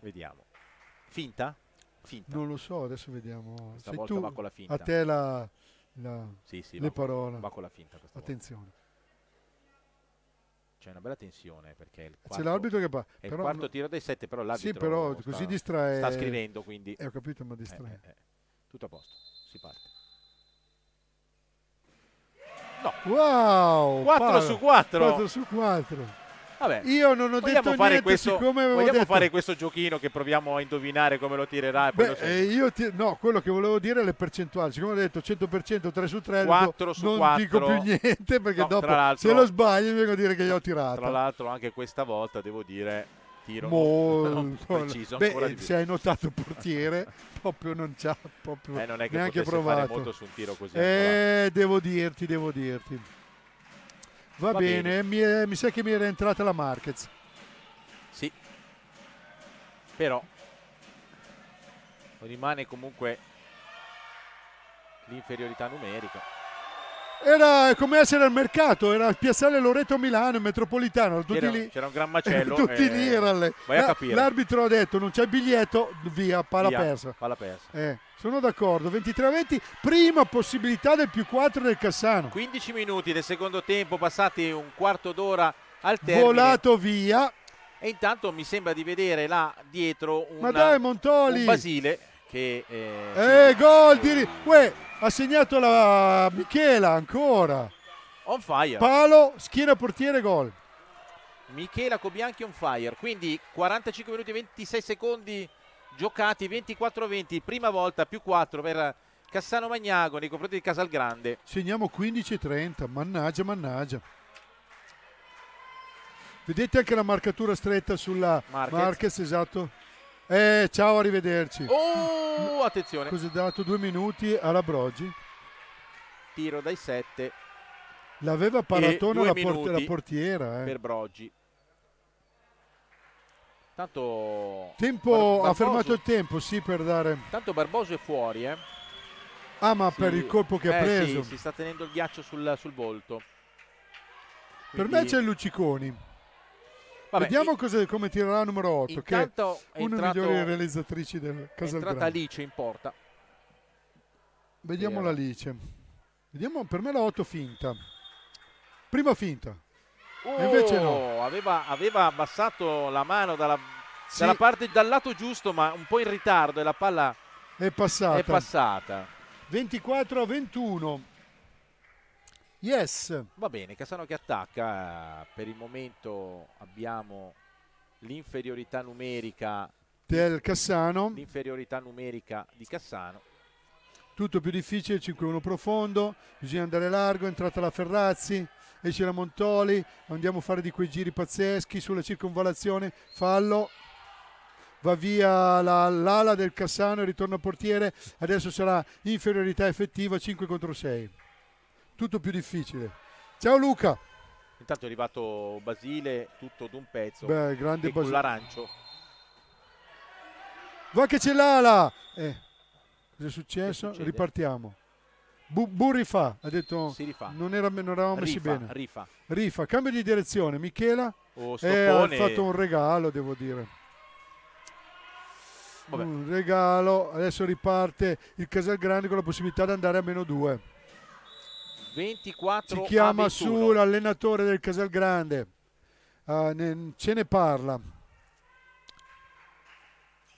S2: vediamo. Finta? Finta.
S3: Non lo so, adesso vediamo. Questa Sei volta tu, va con la finta. A te la la, sì, sì, le va, parole. Va con la finta questa Attenzione. Volta.
S2: C'è una bella tensione perché il quarto, c'è l'arbitro che va. È però, il quarto tiro dei sette, però l'arbitro Sì, però così distrae. Sta scrivendo, quindi. Eh, ho capito, ma distrae. Eh, eh, eh. Tutto a posto, si parte.
S3: No. Wow! 4 su 4. 4 su 4. Vabbè, Io non ho vogliamo detto fare niente, questo, vogliamo detto... fare questo
S2: giochino che proviamo a indovinare come lo tirerà. Beh, lo eh,
S3: io ti... No, quello che volevo dire è le percentuali. Siccome ho detto 100%, 3 su 3, 4 su non 4. dico più niente perché no, dopo se lo sbaglio mi vengo a dire che gli ho tirato. Tra l'altro
S2: anche questa volta devo dire tiro molto preciso Beh, eh, se hai notato il portiere
S3: proprio non c'ha proprio eh, non è che neanche provato molto su un tiro così eh, devo dirti devo dirti Va, Va bene, bene. Mi, mi, sa che mi era entrata la Marquez.
S2: Sì, però rimane comunque l'inferiorità numerica
S3: era come essere al mercato, era al piazzale Loreto Milano, in metropolitano, tutti c'era, lì. C'era un gran macello. tutti eh, lì erano lì. Vai a capire. L'arbitro ha detto non c'è biglietto, via, palla via, persa. Palla persa. Eh, sono d'accordo, 23-20, prima possibilità del più 4 del Cassano.
S2: 15 minuti del secondo tempo, passati un quarto d'ora al termine.
S3: Volato via.
S2: E intanto mi sembra di vedere là dietro una, Ma dai, un Basile che... Eh,
S3: eh gol di... Uè, ha segnato la Michela ancora.
S2: On fire. Palo,
S3: schiena portiere, gol.
S2: Michela Cobianchi on fire. Quindi 45 minuti e 26 secondi giocati, 24-20, prima volta più 4 per Cassano Magnago nei confronti di Casalgrande.
S3: Segniamo 15-30, mannaggia, mannaggia. Vedete anche la marcatura stretta sulla Marquez, Marquez esatto. Eh, ciao, arrivederci. Oh, attenzione. Cos'è dato? Due minuti alla Broggi.
S2: Tiro dai sette.
S3: L'aveva paratona la, port- la, portiera. Eh. Per
S2: Broggi. Tanto... Tempo, Bar ha fermato
S3: il tempo, sì, per dare...
S2: Tanto Barboso è fuori, eh.
S3: Ah, ma sì. per il colpo che eh, ha preso. Sì, si
S2: sta tenendo il ghiaccio sul, sul volto. Quindi... Per me c'è
S3: il Luciconi. Vabbè, Vediamo in, cos'è, come tirerà numero 8, intanto che è una delle migliori realizzatrici del Casalgrande. È entrata
S2: Alice in porta.
S3: Vediamo l'Alice. Vediamo, per me la 8 finta. Prima finta.
S2: Oh, invece no. Aveva, aveva, abbassato la mano dalla, sì. dalla parte, dal lato giusto, ma un po' in ritardo e la palla
S3: è passata. È
S2: passata.
S3: 24 a 21. Yes.
S2: Va bene, Cassano che attacca. Eh, per il momento abbiamo l'inferiorità numerica
S3: del Cassano.
S2: L'inferiorità numerica di Cassano.
S3: Tutto più difficile, 5-1 profondo, bisogna andare largo, è entrata la Ferrazzi, esce la Montoli, andiamo a fare di quei giri pazzeschi sulla circonvalazione, fallo, va via l'ala del Cassano e ritorna a portiere, adesso sarà inferiorità effettiva 5 contro 6 tutto più difficile. Ciao Luca.
S2: Intanto è arrivato Basile tutto d'un pezzo. Beh, grande Basile. Con l'arancio.
S3: Va che c'è l'ala. là. Eh, cosa è successo? Ripartiamo. Bu, bu rifà, ha detto si rifà. Non, era, non eravamo messi bene. Rifa. rifa, cambio di direzione. Michela oh, eh, ha fatto un regalo, devo dire. Vabbè. Un regalo, adesso riparte il Casalgrande con la possibilità di andare a meno due.
S2: 24 Ci chiama su
S3: l'allenatore del Casalgrande, uh, ah, ne, ce ne parla.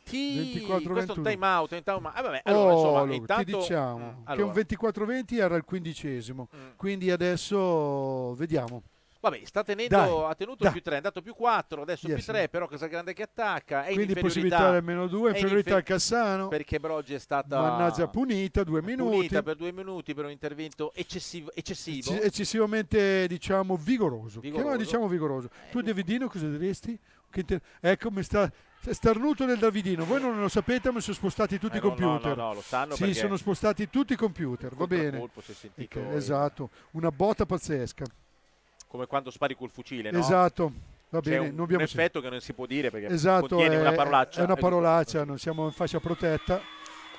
S2: Ti... 24, questo è un time out, un time out. Ah, vabbè, allora, oh, insomma, intanto... ti diciamo mm, allora. che
S3: un 24-20 era il quindicesimo, mm. quindi adesso vediamo.
S2: Vabbè, sta tenendo, dai, ha tenuto dai. più 3, è andato più 4, adesso yes, più 3, sì. però Casagrande che attacca. È Quindi possibilità del meno 2, inferiorità infer- al Cassano. Perché Broggi è stata... Mannaggia punita,
S3: due minuti. Punita per
S2: due minuti per un intervento eccessivo. eccessivo. Ecce-
S3: eccessivamente, diciamo, vigoroso.
S2: vigoroso. Che, diciamo
S3: vigoroso. Eh, tu Davidino cosa diresti? Inter- ecco, mi sta... Starnuto del Davidino, voi non lo sapete, ma sono spostati tutti eh, i computer. No, no, no, lo sanno. Sì, sono spostati tutti i computer, va bene. Colpo, si è sentito, ecco, che, esatto, una botta pazzesca
S2: come quando spari col fucile, no? Esatto. Va bene, C'è un, non abbiamo un effetto che non si può dire perché esatto, contiene è, una parolaccia. È una parolaccia,
S3: non siamo in fascia protetta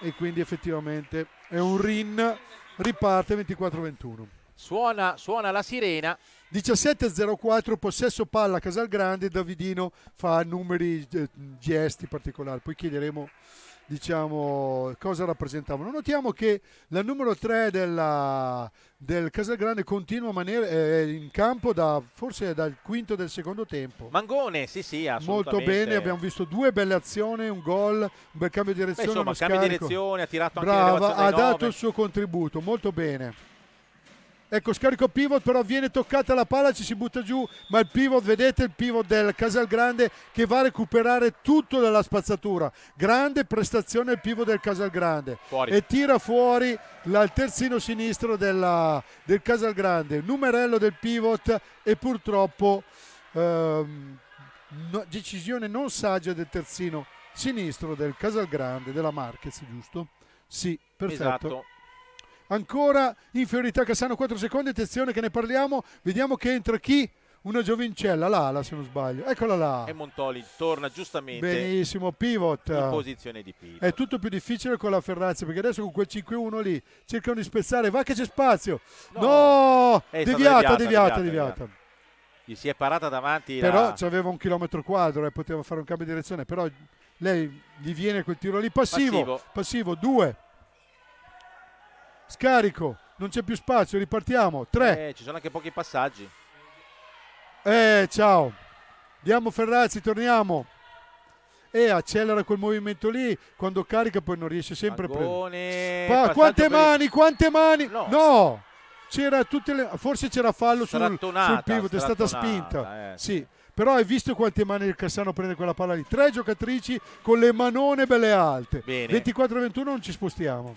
S3: e quindi effettivamente è un RIN, riparte 24-21.
S2: Suona, suona la sirena.
S3: 17-04, possesso palla Casalgrande, Davidino fa numeri, eh, gesti particolari, poi chiederemo diciamo, cosa rappresentavano. Notiamo che la numero 3 della, del Casalgrande continua a manere, eh, in campo da, forse dal quinto del secondo tempo.
S2: Mangone, sì, sì, assolutamente. Molto bene, abbiamo
S3: visto due belle azioni, un gol, un bel cambio di direzione. Beh, insomma, cambio di direzione,
S2: ha tirato anche Brava, ha dato 9. il
S3: suo contributo, molto bene. Ecco, scarico pivot, però viene toccata la palla, ci si butta giù, ma il pivot, vedete il pivot del Casalgrande che va a recuperare tutto dalla spazzatura. Grande prestazione il pivot del Casalgrande. Fuori. E tira fuori la, il terzino sinistro della, del Casalgrande. Numerello del pivot e purtroppo ehm, no, decisione non saggia del terzino sinistro del Casalgrande, della Marquez, giusto? Sì, perfetto. Esatto ancora inferiorità Cassano 4 secondi, attenzione che ne parliamo, vediamo che entra chi? Una giovincella, l'ala se non sbaglio, eccola là. E
S2: Montoli torna giustamente Benissimo, pivot. in posizione di pivot. È
S3: tutto più difficile con la Ferrazzi perché adesso con quel 5-1 lì cercano di spezzare, va che c'è spazio. No, no! Eh, deviata, deviata, deviata, deviata,
S2: Gli si è parata davanti. Però la...
S3: c'aveva un chilometro quadro e eh, poteva fare un cambio di direzione, però lei gli viene quel tiro lì passivo, passivo, 2 scarico, non c'è più spazio, ripartiamo. 3.
S2: Eh, ci sono anche pochi passaggi.
S3: Eh, ciao. Diamo Ferrazzi, torniamo. E accelera quel movimento lì, quando carica poi non riesce sempre Angone, a
S2: prendere. Pa- quante per...
S3: mani, quante mani! No! no. C'era tutte le... forse c'era fallo sul, sul pivot, è stata spinta. Eh. Sì però hai visto quante mani il Cassano prende quella palla lì tre giocatrici con le manone belle alte 24-21 non ci spostiamo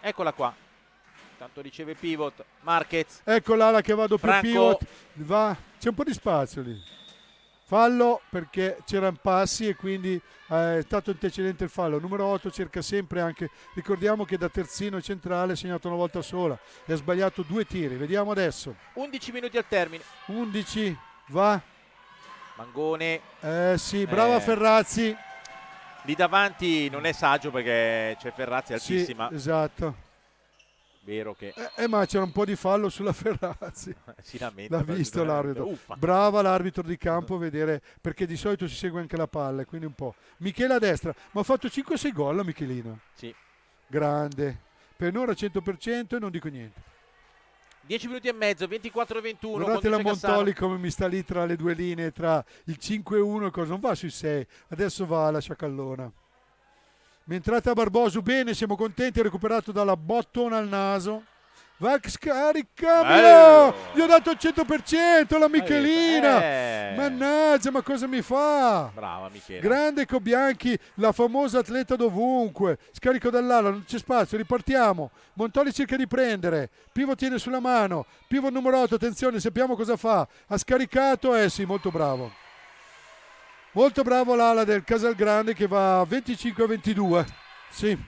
S2: Eccola qua. Tanto riceve pivot, Marquez. eccola
S3: l'ala che vado doppio Franco. pivot. Va. C'è un po' di spazio lì. Fallo perché c'erano passi e quindi eh, è stato antecedente il fallo. Numero 8 cerca sempre anche, ricordiamo che da terzino centrale ha segnato una volta sola e ha sbagliato due tiri. Vediamo adesso.
S2: 11 minuti al termine.
S3: 11 va.
S2: Mangone. Eh sì, brava eh. Ferrazzi Lì davanti non è saggio perché c'è Ferrazzi altissima. Sì,
S3: esatto.
S2: Vero che... Eh, eh
S3: ma c'era un po' di fallo sulla Ferrazzi. si lamenta. L'ha visto l'arbitro. Uffa. Brava l'arbitro di campo a vedere, perché di solito si segue anche la palla, quindi un po'. Michele a destra, ma ha fatto 5-6 gol a Michelino. Sì. Grande. Per ora 100% e non dico niente.
S2: 10 minuti e mezzo, 24-21. Guardate la Montoli Cassano. come
S3: mi sta lì tra le due linee, tra il 5-1 cosa. Non va sui 6, adesso va alla sciacallona. Entrata Barboso bene, siamo contenti, recuperato dalla bottona al naso. Vax scaricamelo! Gli ho dato il 100% la Michelina! Eh, eh. Mannaggia, ma cosa mi fa?
S2: Brava Michele.
S3: Grande Cobianchi, la famosa atleta dovunque. Scarico dall'ala, non c'è spazio, ripartiamo. Montoli cerca di prendere. Pivo tiene sulla mano. Pivo numero 8, attenzione, sappiamo cosa fa. Ha scaricato, eh sì, molto bravo. Molto bravo l'ala del Casalgrande che va 25-22. Sì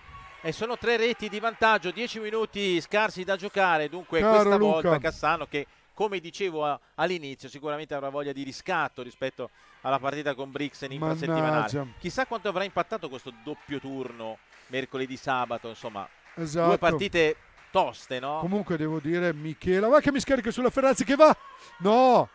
S2: e sono tre reti di vantaggio, dieci minuti scarsi da giocare, dunque Caro questa Luca. volta Cassano che come dicevo all'inizio sicuramente avrà voglia di riscatto rispetto alla partita con Brixen infrasettimanale. Chissà quanto avrà impattato questo doppio turno mercoledì sabato, insomma, esatto. due partite toste, no?
S3: Comunque devo dire Michela, vai che mi scarica sulla Ferrazzi che va! No!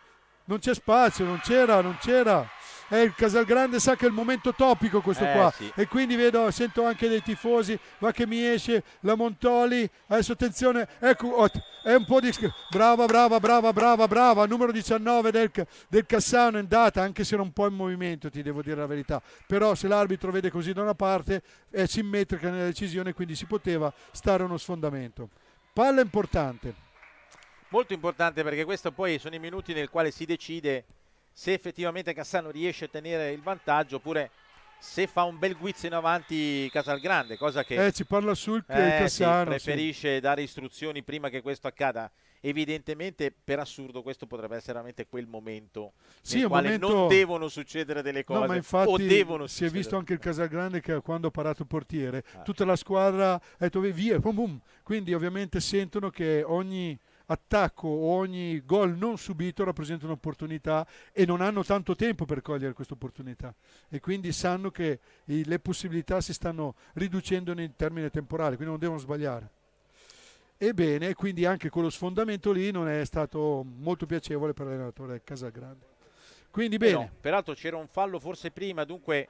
S3: Non c'è spazio, non c'era, non c'era eh, il Casalgrande sa che è il momento topico questo eh, qua sì. e quindi vedo, sento anche dei tifosi, va che mi esce la Montoli, adesso attenzione, ecco, oh, è un po' di... brava, brava, brava, brava, brava, numero 19 del, del Cassano è andata, anche se era un po' in movimento, ti devo dire la verità, però se l'arbitro vede così da una parte è simmetrica nella decisione, quindi si poteva stare uno sfondamento. Palla importante.
S2: Molto importante perché questo poi sono i minuti nel quale si decide se effettivamente Cassano riesce a tenere il vantaggio oppure se fa un bel guizzo in avanti Casalgrande, cosa che eh, ci parla sul piede eh, Cassano, sì, preferisce sì. dare istruzioni prima che questo accada. Evidentemente, per assurdo, questo potrebbe essere veramente quel momento sì, nel quale momento... non devono succedere delle cose. No, ma infatti, o devono si succedere. è visto
S3: anche il Casalgrande che quando ha parato il portiere, ah. tutta la squadra ha detto via, boom, boom. quindi ovviamente sentono che ogni attacco o ogni gol non subito rappresenta un'opportunità e non hanno tanto tempo per cogliere questa opportunità e quindi sanno che le possibilità si stanno riducendo in termine temporale, quindi non devono sbagliare. Ebbene, quindi anche quello sfondamento lì non è stato molto piacevole per l'allenatore Casagrande.
S2: Quindi bene. Eh peraltro c'era un fallo forse prima, dunque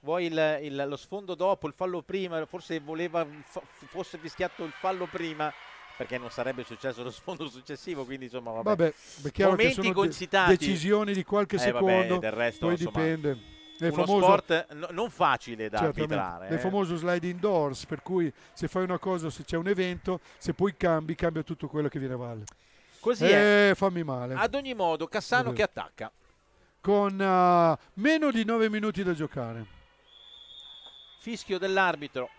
S2: vuoi il, il, lo sfondo dopo, il fallo prima, forse voleva fosse fischiato il fallo prima perché non sarebbe successo lo sfondo successivo, quindi insomma vabbè. vabbè è Momenti concitati. decisioni di qualche eh, secondo, vabbè, del resto, poi insomma, dipende. È uno famoso, sport no, non facile da arbitrare. È eh. famoso
S3: slide indoors, per cui se fai una cosa, se c'è un evento, se poi cambi, cambia tutto quello che viene a valle. Così eh, è. fammi male. Ad
S2: ogni modo, Cassano che attacca.
S3: Con uh, meno di 9 minuti da giocare.
S2: Fischio dell'arbitro.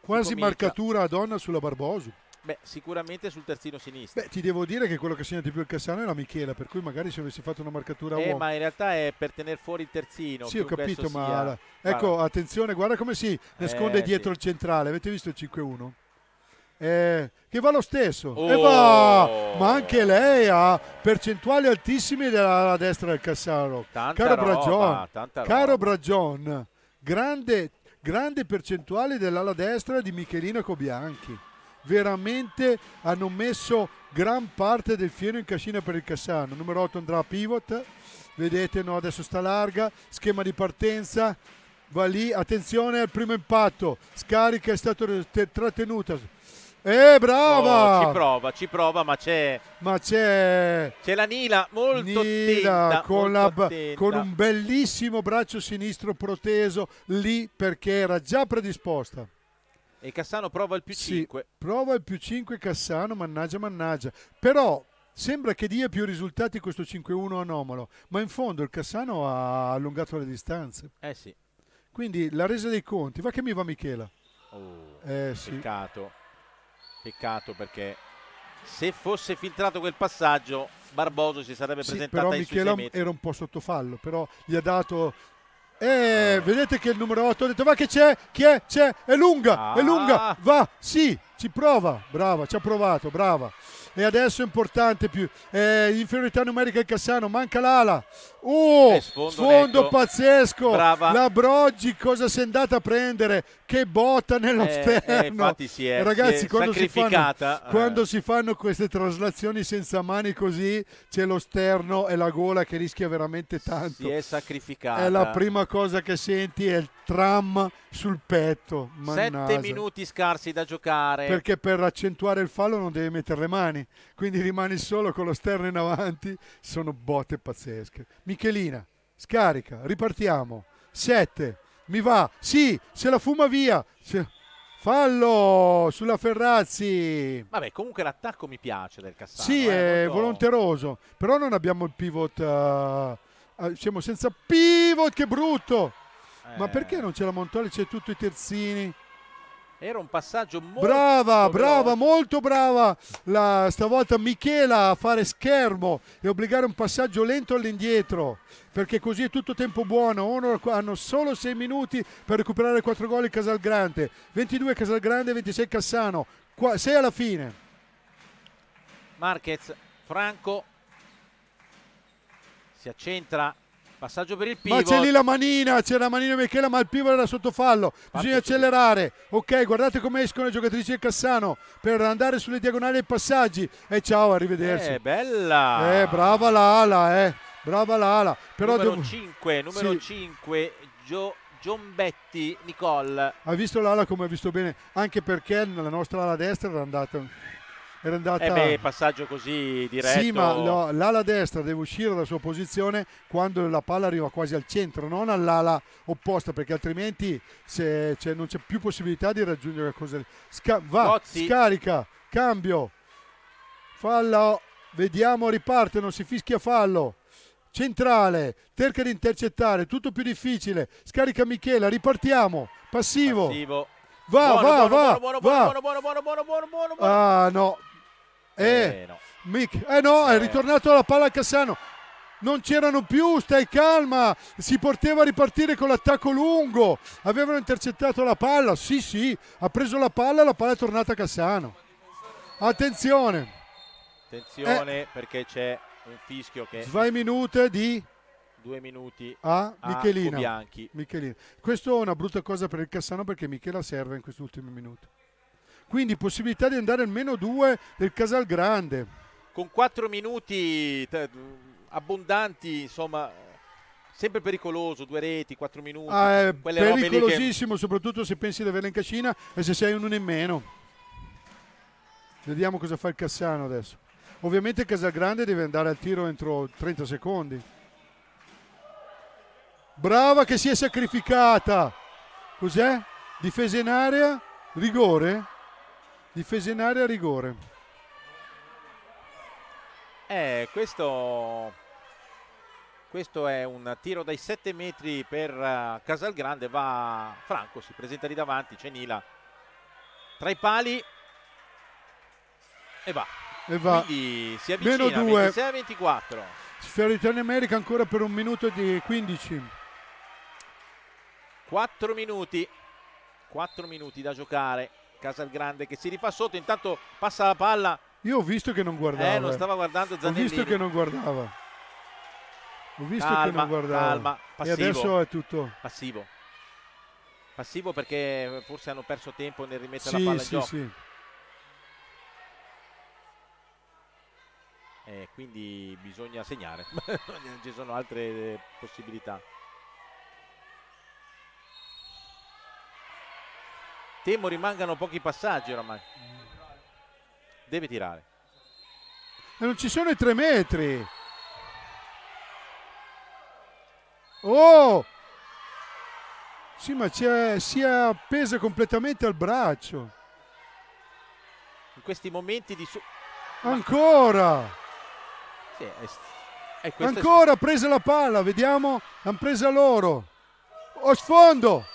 S3: Quasi marcatura a donna sulla Barbosu.
S2: Beh, sicuramente sul terzino sinistro. Beh,
S3: ti devo dire che quello che segna di più il Cassano è la Michela, per cui magari se avessi fatto una marcatura
S2: a eh, ma in realtà è per tenere fuori il terzino. Sì, ho capito, ma sia... ecco, guarda.
S3: attenzione, guarda come si nasconde eh, dietro sì. il centrale. Avete visto il 5-1? Eh, che va lo stesso oh. e va, ma anche lei ha percentuali altissime della destra del Cassano. Tanta caro roba, Bragion, caro Bragion, grande, grande percentuale dell'ala destra di Michelino Cobianchi veramente hanno messo gran parte del fieno in cascina per il Cassano. Numero 8 andrà a pivot, vedete no? adesso sta larga, schema di partenza, va lì, attenzione al primo impatto, scarica è stata trattenuta. Eh,
S2: brava! Oh, ci prova, ci prova, ma c'è.
S3: Ma c'è.
S2: C'è la Nila, molto Nila, attenta, con, molto la, con un
S3: bellissimo braccio sinistro proteso lì perché era già predisposta.
S2: E Cassano prova il più sì, 5.
S3: Prova il più 5 Cassano, mannaggia, mannaggia. Però sembra che dia più risultati questo 5-1 anomalo, ma in fondo il Cassano ha allungato le distanze. Eh sì. Quindi la resa dei conti, va che mi va Michela.
S2: Oh, eh, peccato. Sì. Peccato perché se fosse filtrato quel passaggio Barboso si sarebbe presentato sì, presentato però Michela
S3: era un po' sotto fallo però gli ha dato e vedete che il numero 8 ha detto va che c'è, chi è, c'è, è lunga, ah. è lunga, ah. va, sì, ci prova, brava, ci ha provato, brava. E adesso è importante più, eh, inferiorità numerica il Cassano, manca l'ala. Oh, sfondo, sfondo pazzesco, brava. la Broggi cosa si è andata a prendere, che botta nello eh, sterno. Eh, si è, Ragazzi, si è quando, si fanno, eh. quando, si fanno, queste traslazioni senza mani così, c'è lo sterno e la gola che rischia veramente tanto. Si è sacrificata. È la prima cosa che senti, è il tram sul petto. Mannasa. Sette
S2: minuti scarsi da giocare. Perché per
S3: accentuare il fallo non devi mettere le mani, quindi rimani solo con lo sterno in avanti. Sono botte pazzesche. Michelina, scarica, ripartiamo. 7 mi va, sì, se la fuma via. Se... Fallo sulla Ferrazzi.
S2: Vabbè, comunque l'attacco mi piace del Cassano. Sì,
S3: eh, è molto... volonteroso, però non abbiamo il pivot. Uh, siamo senza pivot, che brutto. Eh. Ma perché non c'è la Montoli? C'è tutto i terzini.
S2: Era un passaggio molto Brava, veloce.
S3: brava, molto brava la, stavolta Michela a fare schermo e obbligare un passaggio lento all'indietro perché così è tutto tempo buono. Honor hanno solo 6 minuti per recuperare 4 gol Casalgrande. 22 Casalgrande, 26 Cassano. 6 alla fine.
S2: Marquez, Franco si accentra Passaggio per il pivot. Ma c'è lì la
S3: manina, c'è la manina Michela, ma il pivot era sotto fallo. Bisogna accelerare. Ok, guardate come escono le giocatrici del Cassano per andare sulle diagonali ai passaggi. E ciao, arrivederci. Eh, bella. Eh, brava l'ala, eh. Brava l'ala. Però numero devo... 5, numero sì.
S2: 5, Gio... Giombetti Nicole. Ha
S3: visto l'ala come ha visto bene, anche perché nella nostra ala destra era andata era andata... Eh beh, passaggio
S2: così diretto. Sì, ma no,
S3: l'ala destra deve uscire dalla sua posizione quando la palla arriva quasi al centro, non all'ala opposta, perché altrimenti se, cioè, non c'è più possibilità di raggiungere cose. Sca- va, Bozzi. scarica, cambio, fallo, vediamo, riparte, non si fischia fallo centrale, cerca di intercettare, tutto più difficile, scarica Michela, ripartiamo, passivo. passivo. Va, buono, va, buono, va, buono, buono, va. Buono, buono, buono, buono, buono, buono, buono, buono. Ah no, eh, eh no, Mick, eh no è eh. ritornato la palla a Cassano. Non c'erano più, stai calma, si poteva ripartire con l'attacco lungo. Avevano intercettato la palla, sì sì, ha preso la palla e la palla è tornata a Cassano. Attenzione.
S2: Attenzione eh. perché c'è un fischio che... Svai
S3: minute di
S2: due minuti a, Michelina. a Bianchi.
S3: Michelina. Questa è una brutta cosa per il Cassano perché Michela serve in questi ultimi minuti quindi possibilità di andare almeno due del Casalgrande.
S2: Con 4 minuti abbondanti, insomma, sempre pericoloso, due reti, quattro minuti. Ah, è pericolosissimo,
S3: che... soprattutto se pensi di averla in cascina e se sei un uno in meno. Vediamo cosa fa il Cassano adesso. Ovviamente Casalgrande deve andare al tiro entro 30 secondi. Brava che si è sacrificata. Cos'è? Difesa in area, rigore. Difesa in area, a rigore.
S2: Eh, questo, questo è un tiro dai 7 metri per eh, Casalgrande, va Franco, si presenta lì davanti, c'è Nila tra i pali e va. E va. Quindi si avvicina, Meno 2. 26 a 24.
S3: in America ancora per un minuto e 15.
S2: 4 minuti, 4 minuti da giocare. Casalgrande che si rifà sotto, intanto passa la palla. Io ho visto che non guardava. Eh, non eh. stava guardando Zanellini. Ho visto che non guardava. Ho visto calma, che non guardava. Calma, passivo. E adesso è tutto. Passivo. Passivo perché forse hanno perso tempo nel rimettere sì, la palla sì, in gioco. Sì. Eh, quindi bisogna segnare, non ci sono altre eh, possibilità. Temo rimangano pochi passaggi oramai. Deve tirare.
S3: E non ci sono i tre metri. Oh! Sì, ma c'è, si è appesa completamente al braccio.
S2: In questi momenti di... Su-
S3: Ancora!
S2: Sì, è è Ancora è...
S3: presa la palla, vediamo, l'hanno presa loro. O oh, sfondo!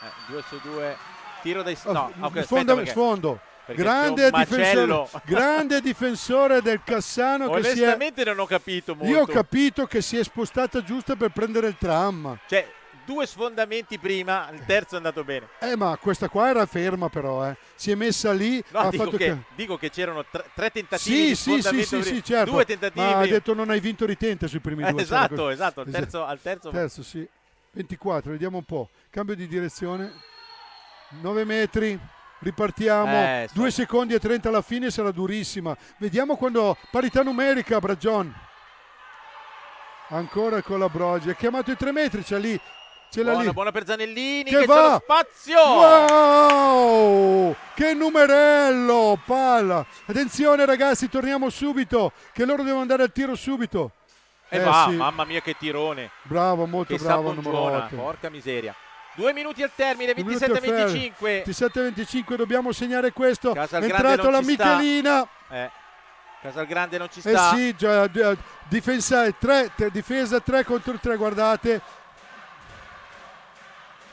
S2: Eh, due su due tiro dai no, oh, okay, sfondo, perché, sfondo. Perché grande, difensore, grande
S3: difensore del Cassano onestamente è, non ho capito molto io ho capito che si è spostata giusta per prendere il tram
S2: cioè due sfondamenti prima il terzo è andato bene
S3: eh ma questa qua era ferma però eh. si è messa lì no, dico, che, che...
S2: dico, che, c'erano tre, tre, tentativi sì, sì, sì, sì, certo. due tentativi ma ha detto
S3: non hai vinto ritente sui primi eh, due esatto esatto al terzo, al terzo terzo sì 24 vediamo un po' cambio di direzione 9 metri, ripartiamo, eh, 2 secondi e 30 alla fine sarà durissima. Vediamo quando parità numerica Bragion. Ancora con la Brogi, ha chiamato i 3 metri, c'è lì. C'è buona, lì. buona
S2: per Zanellini che, che
S3: va. spazio. Wow! Che numerello! Palla! Attenzione ragazzi, torniamo subito, che loro devono andare al tiro subito.
S1: E eh, va, sì. mamma
S2: mia che tirone.
S3: Bravo, molto che bravo.
S2: Porca miseria. Due minuti al termine, 27-25.
S3: 27-25, dobbiamo segnare questo. Casalgrande è entrato la Michelina.
S2: Eh. Casalgrande non ci eh sta. Eh sì,
S3: già, eh, difesa 3, difesa 3 contro 3, guardate.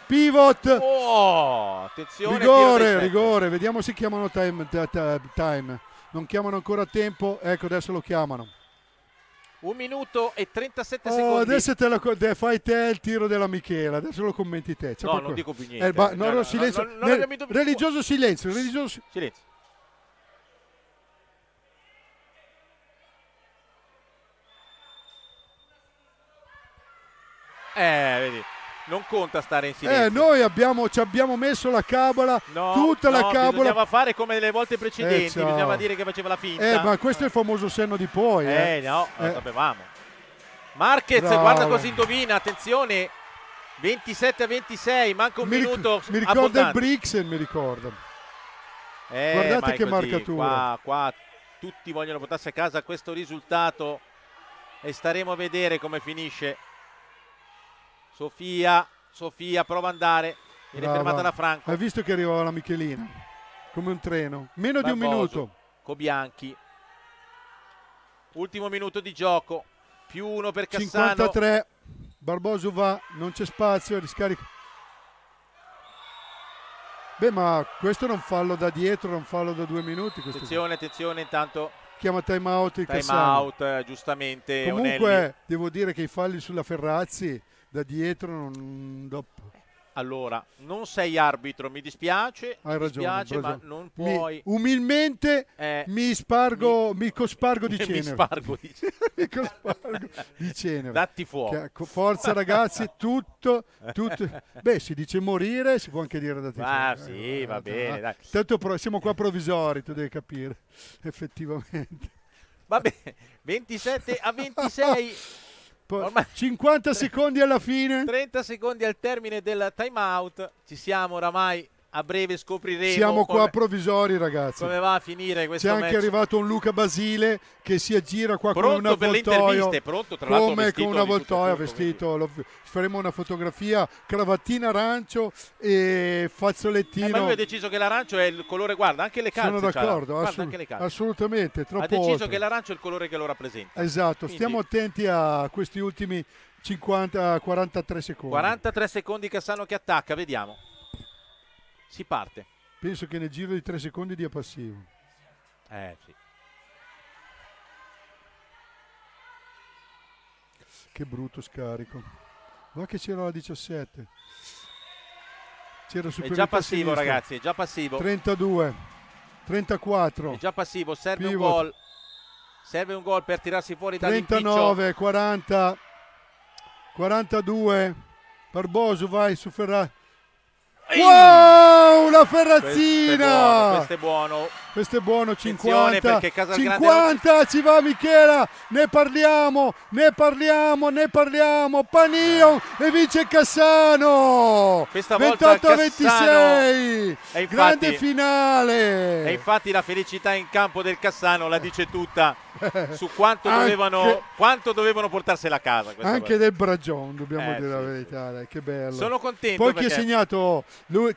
S3: Pivot.
S2: Oh, attenzione. Rigore,
S3: rigore. Vediamo se chiamano time, time. Non chiamano ancora tempo. Ecco, adesso lo chiamano.
S2: Un minuto e 37 oh, secondi. Adesso
S3: te lo, de, fai te il tiro della Michela, adesso lo commenti te. C'è cioè no, qualcosa? non dico più niente. Eh, ba- no, no, no, silenzio. No, Nel, religioso silenzio. Religioso
S2: silenzio. Eh, vedi non conta stare in eh, silenzio. Eh, noi
S3: abbiamo, ci abbiamo messo la cabala, no, tutta no, la cabala. Bisognava
S2: fare come le volte precedenti, eh, bisognava dire che faceva la finta. Eh, ma
S3: questo è il famoso senno di poi. Eh, eh. no, lo eh.
S2: sapevamo. Marquez, Bravo. guarda cosa indovina, attenzione, 27 a 26, manca un mi minuto. Mi ricorda il
S3: Brixen, mi ricorda.
S2: Eh, Guardate Michael che
S3: marcatura. Qua,
S2: qua tutti vogliono portarsi a casa questo risultato e staremo a vedere come finisce Sofia, Sofia prova a andare, viene Brava. fermata da Franco. Hai
S3: visto che arrivava la Michelina? Come un treno, meno Barboso, di un minuto.
S2: Cobianchi. Ultimo minuto di gioco, più uno per Cassano. 53,
S3: Barboso va, non c'è spazio, riscarica. Beh, ma questo non fallo da dietro, non fallo da due minuti. Attenzione,
S2: qui. attenzione, intanto
S3: chiama time out il time Cassano. out, eh,
S2: giustamente. Comunque, Onelli.
S3: devo dire che i falli sulla Ferrazzi da dietro non dopo.
S2: Allora, non sei arbitro, mi dispiace, hai ragione, dispiace, ma non puoi.
S3: Mi, umilmente eh, mi spargo, mi, mi cospargo di cenere. Mi spargo di
S2: cenere. di cenere. Datti fuoco. forza ragazzi,
S3: tutto, tutto, Beh, si dice morire, si può anche dire datti ah, fuoco. Ah sì, eh, va bene. Dai. Tanto pro, siamo qua provvisori, tu devi capire,
S2: effettivamente. Va bene, 27 a 26. Ormai... 50 secondi alla fine. 30 secondi al termine del time out. Ci siamo oramai a breve scopriremo. Siamo qua
S3: provvisori, ragazzi. Come
S2: va a finire questo C'è anche
S3: arrivato un Luca Basile che si aggira qua pronto con un avvoltoio. Pronto per Come con una voltoia vestito. Lo, faremo una fotografia, cravattina arancio e fazzolettino. Eh, ma lui ha
S2: deciso che l'arancio è il colore, guarda, anche le calze. Sono d'accordo, guarda, assolut le calze.
S3: assolutamente. Troppo ha deciso oltre. che l'arancio
S2: è il colore che lo rappresenta. Esatto, Quindi. stiamo
S3: attenti a questi ultimi 50, 43 secondi.
S2: 43 secondi Cassano che attacca, vediamo si parte.
S3: Penso che nel giro di tre secondi dia passivo. Eh sì. Che brutto scarico. Ma che c'era la 17.
S2: C'era È già passivo sinistra. ragazzi, è già passivo. 32,
S3: 34. È già
S2: passivo, serve Pivot. un gol. Serve un gol per tirarsi fuori da 39,
S3: 40, 42. Barboso vai su Ferrari Wow, una ferrazzina! Questo è buono, questo è buono questo è buono 50 casa 50 non... ci va Michela ne parliamo ne parliamo ne parliamo Panion e vince Cassano 28 a 26
S2: infatti, grande finale e infatti la felicità in campo del Cassano la dice tutta su quanto, anche, dovevano, quanto dovevano portarsela a casa anche volta. del
S3: Bragion dobbiamo eh, dire sì, la verità sì. che bello sono contento poi perché... chi ha segnato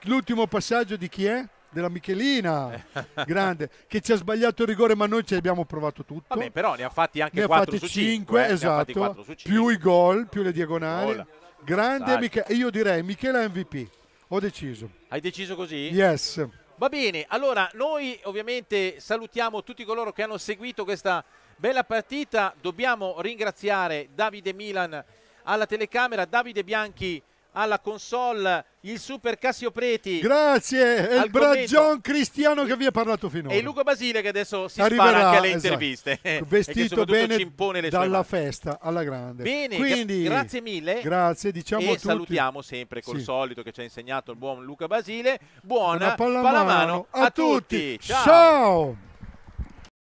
S3: l'ultimo passaggio di chi è? della Michelina, eh. grande, che ci ha sbagliato il rigore, ma noi ci abbiamo provato tutto. Vabbè,
S2: però ne ha fatti anche ne 4 fatti 5, 5 eh, esatto, ne 4 più
S3: i gol, più le diagonali. Gola. Grande Michela, io direi Michela MVP. Ho deciso.
S2: Hai deciso così? Yes. Va bene, allora noi ovviamente salutiamo tutti coloro che hanno seguito questa bella partita. Dobbiamo ringraziare Davide Milan alla telecamera, Davide Bianchi alla console il super Cassio Preti. Grazie, è il Bragion
S3: Cristiano che vi ha parlato finora. E Luca
S2: Basile che adesso si Arriverà, spara anche alle esatto. interviste. Vestito bene dalla
S3: festa alla grande. Bene, Quindi, gra grazie mille. Grazie, diciamo e salutiamo
S2: sempre col sì. solito che ci ha insegnato il buon Luca Basile. Buona pallamano, pallamano a, a tutti. tutti. Ciao.
S1: Ciao.